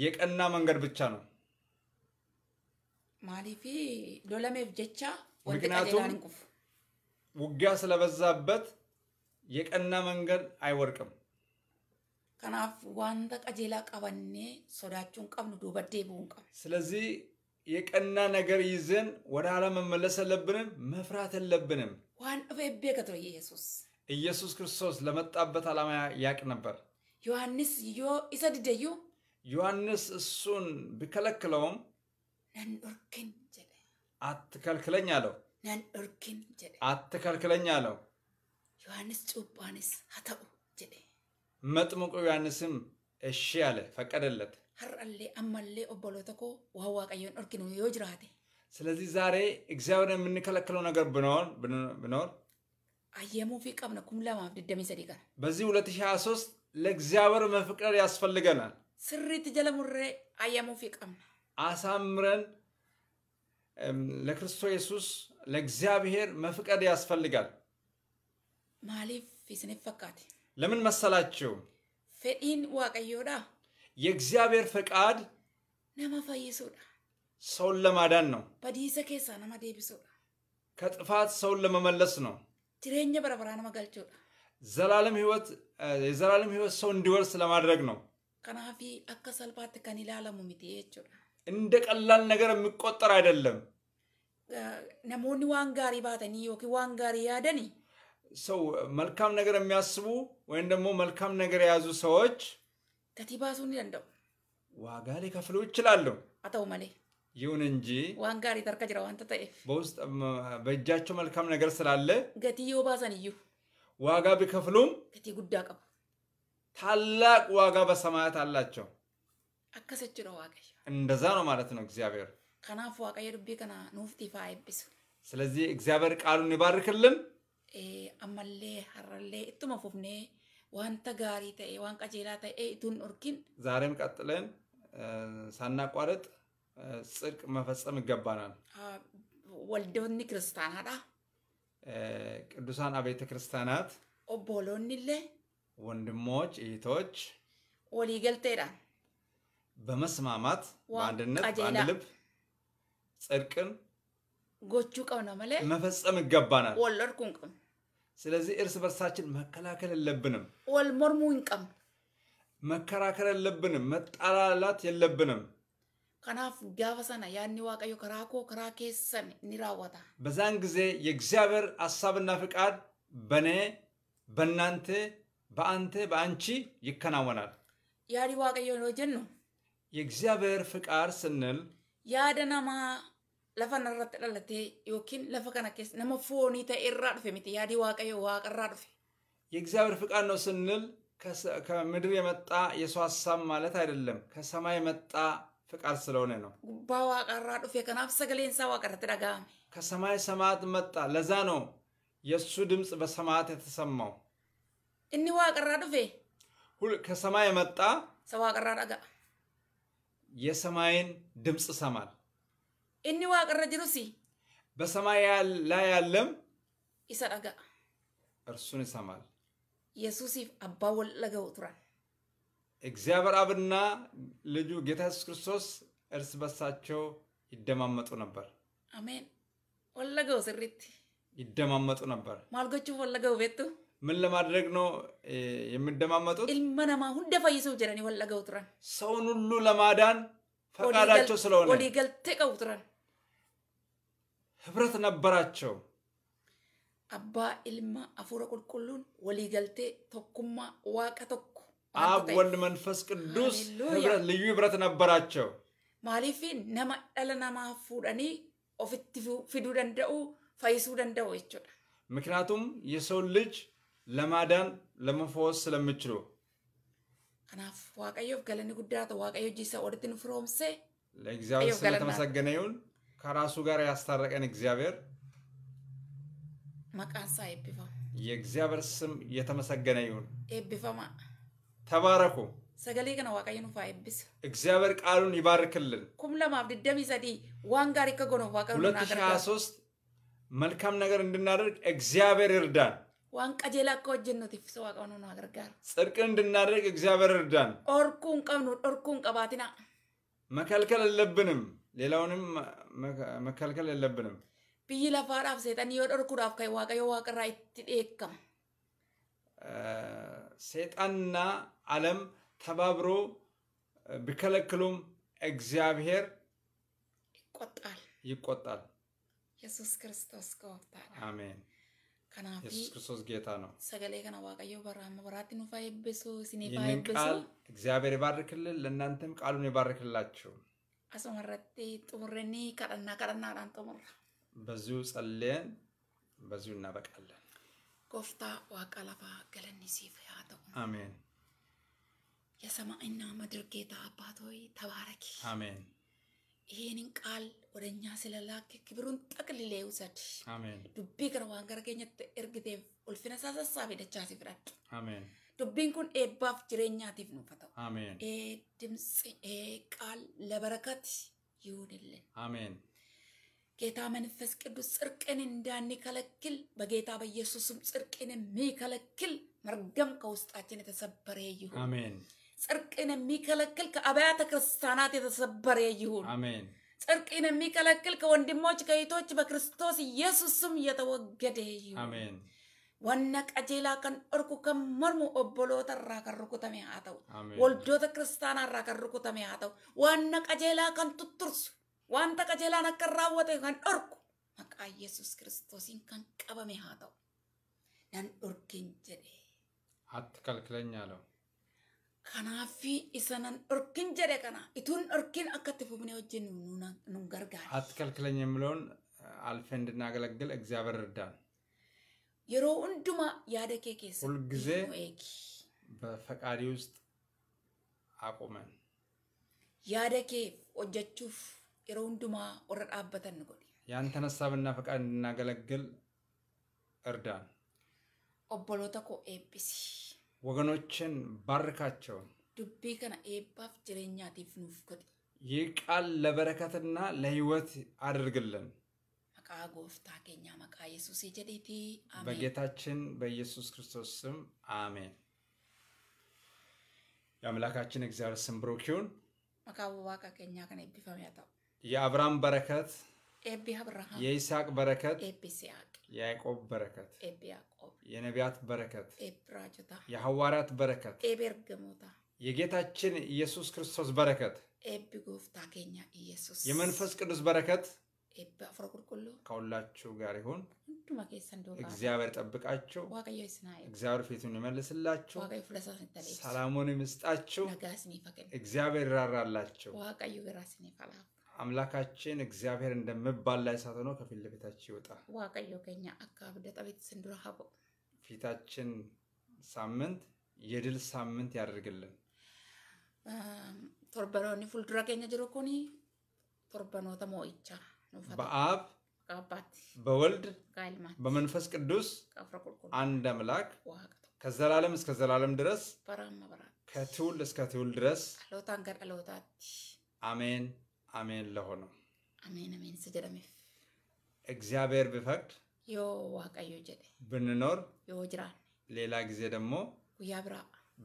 የቀና መንገድ ብቻ ነው። ማሊፊ ሎለሜፍ ጀቻ ምክንያቱም ውጊያ ስለበዛበት የቀና መንገድ አይወርቅም። ከናፍ ዋንተ ቀጀላ ቀበኔ ሶዳችሁን ቀብኑ ዱበዴ ዴቡን ቀብ ስለዚህ የቀና ነገር ይዘን ወደ ኋላ መመለስ የለብንም፣ መፍራት የለብንም። ዋን እቤቤ ከቶ ኢየሱስ ኢየሱስ ክርስቶስ ለመጣበት ዓላማ ያቅ ነበር። ዮሐንስ ዮ ኢሰድደዩ ዮሐንስ እሱን ቢከለክለውም ነን አትከልክለኝ አለው። ነን አትከልክለኝ አለው። ዮሐንስ ጩባንስ ሀተኡ ጀደ መጥምቁ ዮሐንስም እሺ አለ፣ ፈቀደለት። ሀራሌ አማሌ ኦቦሎተኮ ዋዋቀዮን ኦርኪኑ ዮ ጅራቴ ስለዚህ ዛሬ እግዚአብሔር የምንከለክለው ነገር ብኖር ብኖር አየሙፊ ቀብነ ኩም ለማፍ ድደሚ ሰዲቀር በዚህ 2023 ለእግዚአብሔር መፍቀር ያስፈልገናል። ስሪት ጀለሙሬ አያሙፍ ይቀምና አሳምረን ለክርስቶስ ኢየሱስ ለእግዚአብሔር መፍቀድ ያስፈልጋል። ማሊፍ ይስኒፍ ፈካት ለምን መሰላችሁ? ፈኢን ዋቀዮዳ የእግዚአብሔር ፈቃድ ነማ ፈይሱዳ ሰውን ለማዳን ነው። በዲሰ ኬሳ ነማ ዴቢሱዳ ከጥፋት ሰውን ለመመለስ ነው። ጅሬኛ በረበራ ነማ ገልቹዳ ዘላለም ህይወት የዘላለም ህይወት ሰው እንዲወርስ ለማድረግ ነው። Kanaafi akka salphaatti kan ilaalamu miti jechuudha. Inda qallaan nagara miqoxxar አይደለም. Namoonni waan gaarii baatanii yookiin waan gaarii yaadanii. ሰው መልካም ነገር የሚያስቡ ወይም ደግሞ መልካም ነገር የያዙ ሰዎች ከቲባሱን ይንደው ዋጋ ሊከፍሉ ይችላሉ። አተው መሌ ይሁን እንጂ ዋን ጋሪ ተርካ ጅራ ዋንተ ተኤፍ በውስጥ በእጃቸው መልካም ነገር ስላለ ገቲ ባሰን እዩ ዋጋ ቢከፍሉም ገቲ ጉዳ ቀቡ ታላቅ ዋጋ በሰማያት አላቸው። አከሰች ነው ዋቀሽ እንደዛ ነው ማለት ነው እግዚአብሔር ከናፍ ዋቀየ ዱቤ ከና ኑፍቲፋ ይብስ። ስለዚህ እግዚአብሔር ቃሉን ይባርክልን። አመሌ ሀረሌ እቱመ ፉፍኔ ዋንተ ጋሪ ተ ዋን ቀጀላ ተ እቱን ኦርኪን ዛሬም ቀጥለን ሳናቋርጥ ጽድቅ መፈጸም ይገባናል። ወልዶኒ ክርስቲያናዳ ቅዱሳን አቤተ ክርስቲያናት ኦቦሎኒሌ ወንድሞች እህቶች ወሊገልቴራ በመስማማት በአንድነት በአንድ ልብ ጽድቅን ጎቹ ቀው ነው መለ መፈጸም ይገባናል። ወለድ ቀም ስለዚህ እርስ በርሳችን መከላከል የለብንም። ወልሞርሙን ቀም መከራከር የለብንም። መጣላላት የለብንም። ከናፍ ጋፈሰና ያኒ ዋቀዮ ከራኮ ከራ ኬሰን ኒራወታ በዛን ጊዜ የእግዚአብሔር ሀሳብና ፍቃድ በእኔ በእናንተ በአንተ በአንቺ ይከናወናል። ያዲ ዋቀዮ ነው ጀኑ የእግዚአብሔር ፍቃድ ስንል ያደ ነማ ለፈን ረት ደለቴ ዮኪን ለፈ ኬስ ነመ ፎኒ ተኢራ ዱፌ ሚቲ ያዲ ዋቀዮ ዋቀራ ዱፌ የእግዚአብሔር ፍቃድ ነው ስንል ከምድር የመጣ የሰው ሀሳብ ማለት አይደለም። ከሰማይ የመጣ ፍቃድ ስለሆነ ነው። ጉባ ዋቀራ ዱፌ ከናፍ ሰገሌን ሳ ዋቀረት ደጋሜ ከሰማይ ሰማት መጣ። ለዛ ነው የእሱ ድምፅ በሰማት የተሰማው። inni waaqarraa dhufe ከሰማይ የመጣ ዋቅራ ዳጋ የሰማይን ድምፅ ሰማል እኒ ዋቅረ ጅሩሲ በሰማይ ላይ ያለም ኢሰ ዳጋ እርሱን ይሰማል ኢየሱሲፍ አባ ወለገው ቱራን እግዚአብሔር አብና ልጁ ጌታ ኢየሱስ ክርስቶስ እርስ በሳቸው ይደማመጡ ነበር። አሜን ወለገው ስሪት ይደማመጡ ነበር። ማልጎቹ ወለገው ቤቱ ምን ለማድረግ ነው የሚደማመጡት? ልመነማ ሁንደ ፈይሰው ጀረን ወለገው ቱረን ሰውን ሁሉ ለማዳን ፈቃዳቸው ስለሆነ ወዲ ገልቴ ቀው ቱረን ህብረት ነበራቸው። አባ ኢልማ አፉረ ቁልቁሉን ወሊ ገልቴ ተኩማ ዋቀ ተኩ አብ ወልድ መንፈስ ቅዱስ ልዩ ህብረት ነበራቸው። ማሊፊ ነማ ደለ ነማ ፉደኒ ኦፊት ፊዱ ደንደኡ ፈይሱ ደንደኡ ይችላል። ምክንያቱም የሰው ልጅ ለማዳን ለመፈወስ ስለምችሉ kanaaf waaqayyoof ገለኒ ጉዳያ ta'e ጂሰ jiisa ፍሮምሴ ለእግዚአብሔር ስለተመሰገነ ይሁን ከራሱ ጋር ያስታረቀን እግዚአብሔር መቃንሳ ኤብፋም የእግዚአብሔር ስም የተመሰገነ ይሁን ኤብፋማ ተባረኩ ሰገሌ ከነ ዋቀየ ኑፋ ኤብስ እግዚአብሔር ቃሉን ይባርክልን ኩም ለማፍ ድደሚ ይዘዲ ዋን ጋር ከጎኖ ዋቀ ሁለት ሺህ መልካም ነገር እንድናደርግ እግዚአብሔር ይርዳን waan qajeelaa akka hojjennuutiif isa waaqa nu gargaaru. እንድናደርግ እግዚአብሔር እርዳን። ኦርኩ እንቀብኑ ኦርኩ እንቀባቲና መከልከል የለብንም። ሌላውንም መከልከል የለብንም። ብይ ለፋራፍ ሴጠን ዮ ዶርኩዳፍ ከይ ዋቀ ዮ ዋቅራ ኢት ዓለም ተባብሮ ቢከለክሉም እግዚአብሔር ይቆጣል ይቆጣል። ኢየሱስ ክርስቶስ ከወጣ አሜን። Kanaaf Yesuus Kiristoos Geetaa ነው። Sagalee kana Waaqayyo bara amma baraatti nu fayyabbisu isinii fayyabbisu. Yinnin qaal እግዚአብሔር ይባርክልን ለእናንተም ቃሉን ይባርክላችሁ። Asuma irratti xumurreni kadhannaa kadhannaadhaan xumurra. በዚሁ ጸልየን በዚሁ እናበቃለን። Gooftaa Waaqa lafaa galanni siif haa ta'u. Ameen. የሰማይና ምድር ጌታ አባት ሆይ ተባረኪ። አሜን። ይህንን ቃል ወደ እኛ ስለላከ ክብሩን ጠቅልሌ ውሰድ። ዱቢ ከነ ዋን gara ገኘት እርግቴ ኦልፊነ isaa sassaabee dachaasi ዱቢን ኩን ኤባፍ ጅሬኛ ቲፍ nu fata. Ee dimtsi ee qaal ይሁንልን። አሜን። ጌታ መንፈስ ቅዱስ ጽርቅን እንዳንከለክል በጌታ በኢየሱስም ጽርቅን የሚከለክል መርገም ከውስጣችን የተሰበረ ይሁን። አሜን። የሚከለክል ከአብያተ ክርስቲያናት የተሰበረ ይሁን። አሜን። ጽድቅን የሚቀለቅል ከወንድሞች ከእህቶች በክርስቶስ ኢየሱስ ስም የተወገደ ይሁን። ዋና ቀጀላ ከን ኦርኩ ከን ሞርሙ ኦቦሎታ ራ ከን rukutamee haa ta'u waldoota kiristaanaa irraa kan rukutamee haa ta'u waanna qajeelaa kan tuttursu wanta qajeelaan akka raawwate kan dhorku maqaa yesus kiristoosiin kan qabame haa ta'u nan dhorkin jedhe hatti kalkilenya lama. Kanaafii isanan dhorkin jedhe kana ituun dhorkin akka itti fufnee wajjin nu gargaara. አትከልክለኝ የሚለውን አልፈን እንድናገለግል እግዚአብሔር እርዳን። yeroo hundumaa yaada kee keessa ሁልጊዜ በፈቃዴ ውስጥ አቁመን yaada kee hojjechuuf yeroo hundumaa warra dhaabbatan nu godhi. ያንተን ሀሳብና ፈቃድ እንድናገለግል እርዳን. obboloota koo eebbisi. ወገኖችን ባርካቸው። ዱቤ ከነ ኤባፍ ጅሬኛቲፍ ኑፍ ገዲ ይህ ቃል ለበረከትና ለህይወት አድርግልን። መቃ ጎፍታ ኬኛ መቃ ኢየሱስ ጀዲቲ በጌታችን በኢየሱስ ክርስቶስ ስም አሜን። የአምላካችን እግዚአብሔር ስም ብሩክ ይሁን። መቃ ዋቃ ኬኛ ከነ ኤቢፋም ያታው የአብርሃም በረከት የይስሐቅ በረከት የያዕቆብ በረከት፣ የነቢያት በረከት፣ የሐዋርያት በረከት፣ የጌታችን ኢየሱስ ክርስቶስ በረከት፣ የመንፈስ ቅዱስ በረከት ከሁላችሁ ጋር ይሁን። እግዚአብሔር ጠብቃችሁ፣ እግዚአብሔር ፊቱን ይመልስላችሁ፣ ሰላሙን ይምስጣችሁ፣ እግዚአብሔር ይራራላችሁ። አምላካችን እግዚአብሔር እንደምባል ላይ እሳት ሆኖ ከፊት ለፊታችን ይወጣ። ዋቀዮ ከኛ አካብደጣ ቤተስንዱራ ሀቦ ፊታችን ሳምንት የድል ሳምንት ያደርግልን። ቶርበኖኒ ፉልዱራ ከኛ ጅሮ ኮኒ ቶርበኖተ ሞኢቻ በአብ በወልድ በመንፈስ ቅዱስ አንድ አምላክ ከዘላለም እስከ ዘላለም ድረስ ከትውልድ እስከ ትውልድ ድረስ አሜን። አሜን ለሆነ አሜን አሜን ስጀደሚፍ እግዚአብሔር ብፈቅድ ዮ ዋቀዮ ጀደ ብንኖር ዮ ሌላ ጊዜ ደግሞ ያብራ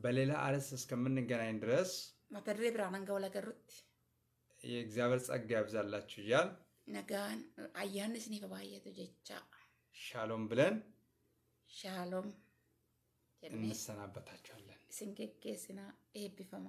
በሌላ አርስ እስከምንገናኝ ድረስ መተድሬ ብራ መንገው ለገሩት የእግዚአብሔር ጸጋ ያብዛላችሁ እያል ነጋን አያንስ ኒፈ ባየቱ ጀቻ ሻሎም ብለን ሻሎም እንሰናበታችኋለን ስንጌጌ ስና ኤቢፈማ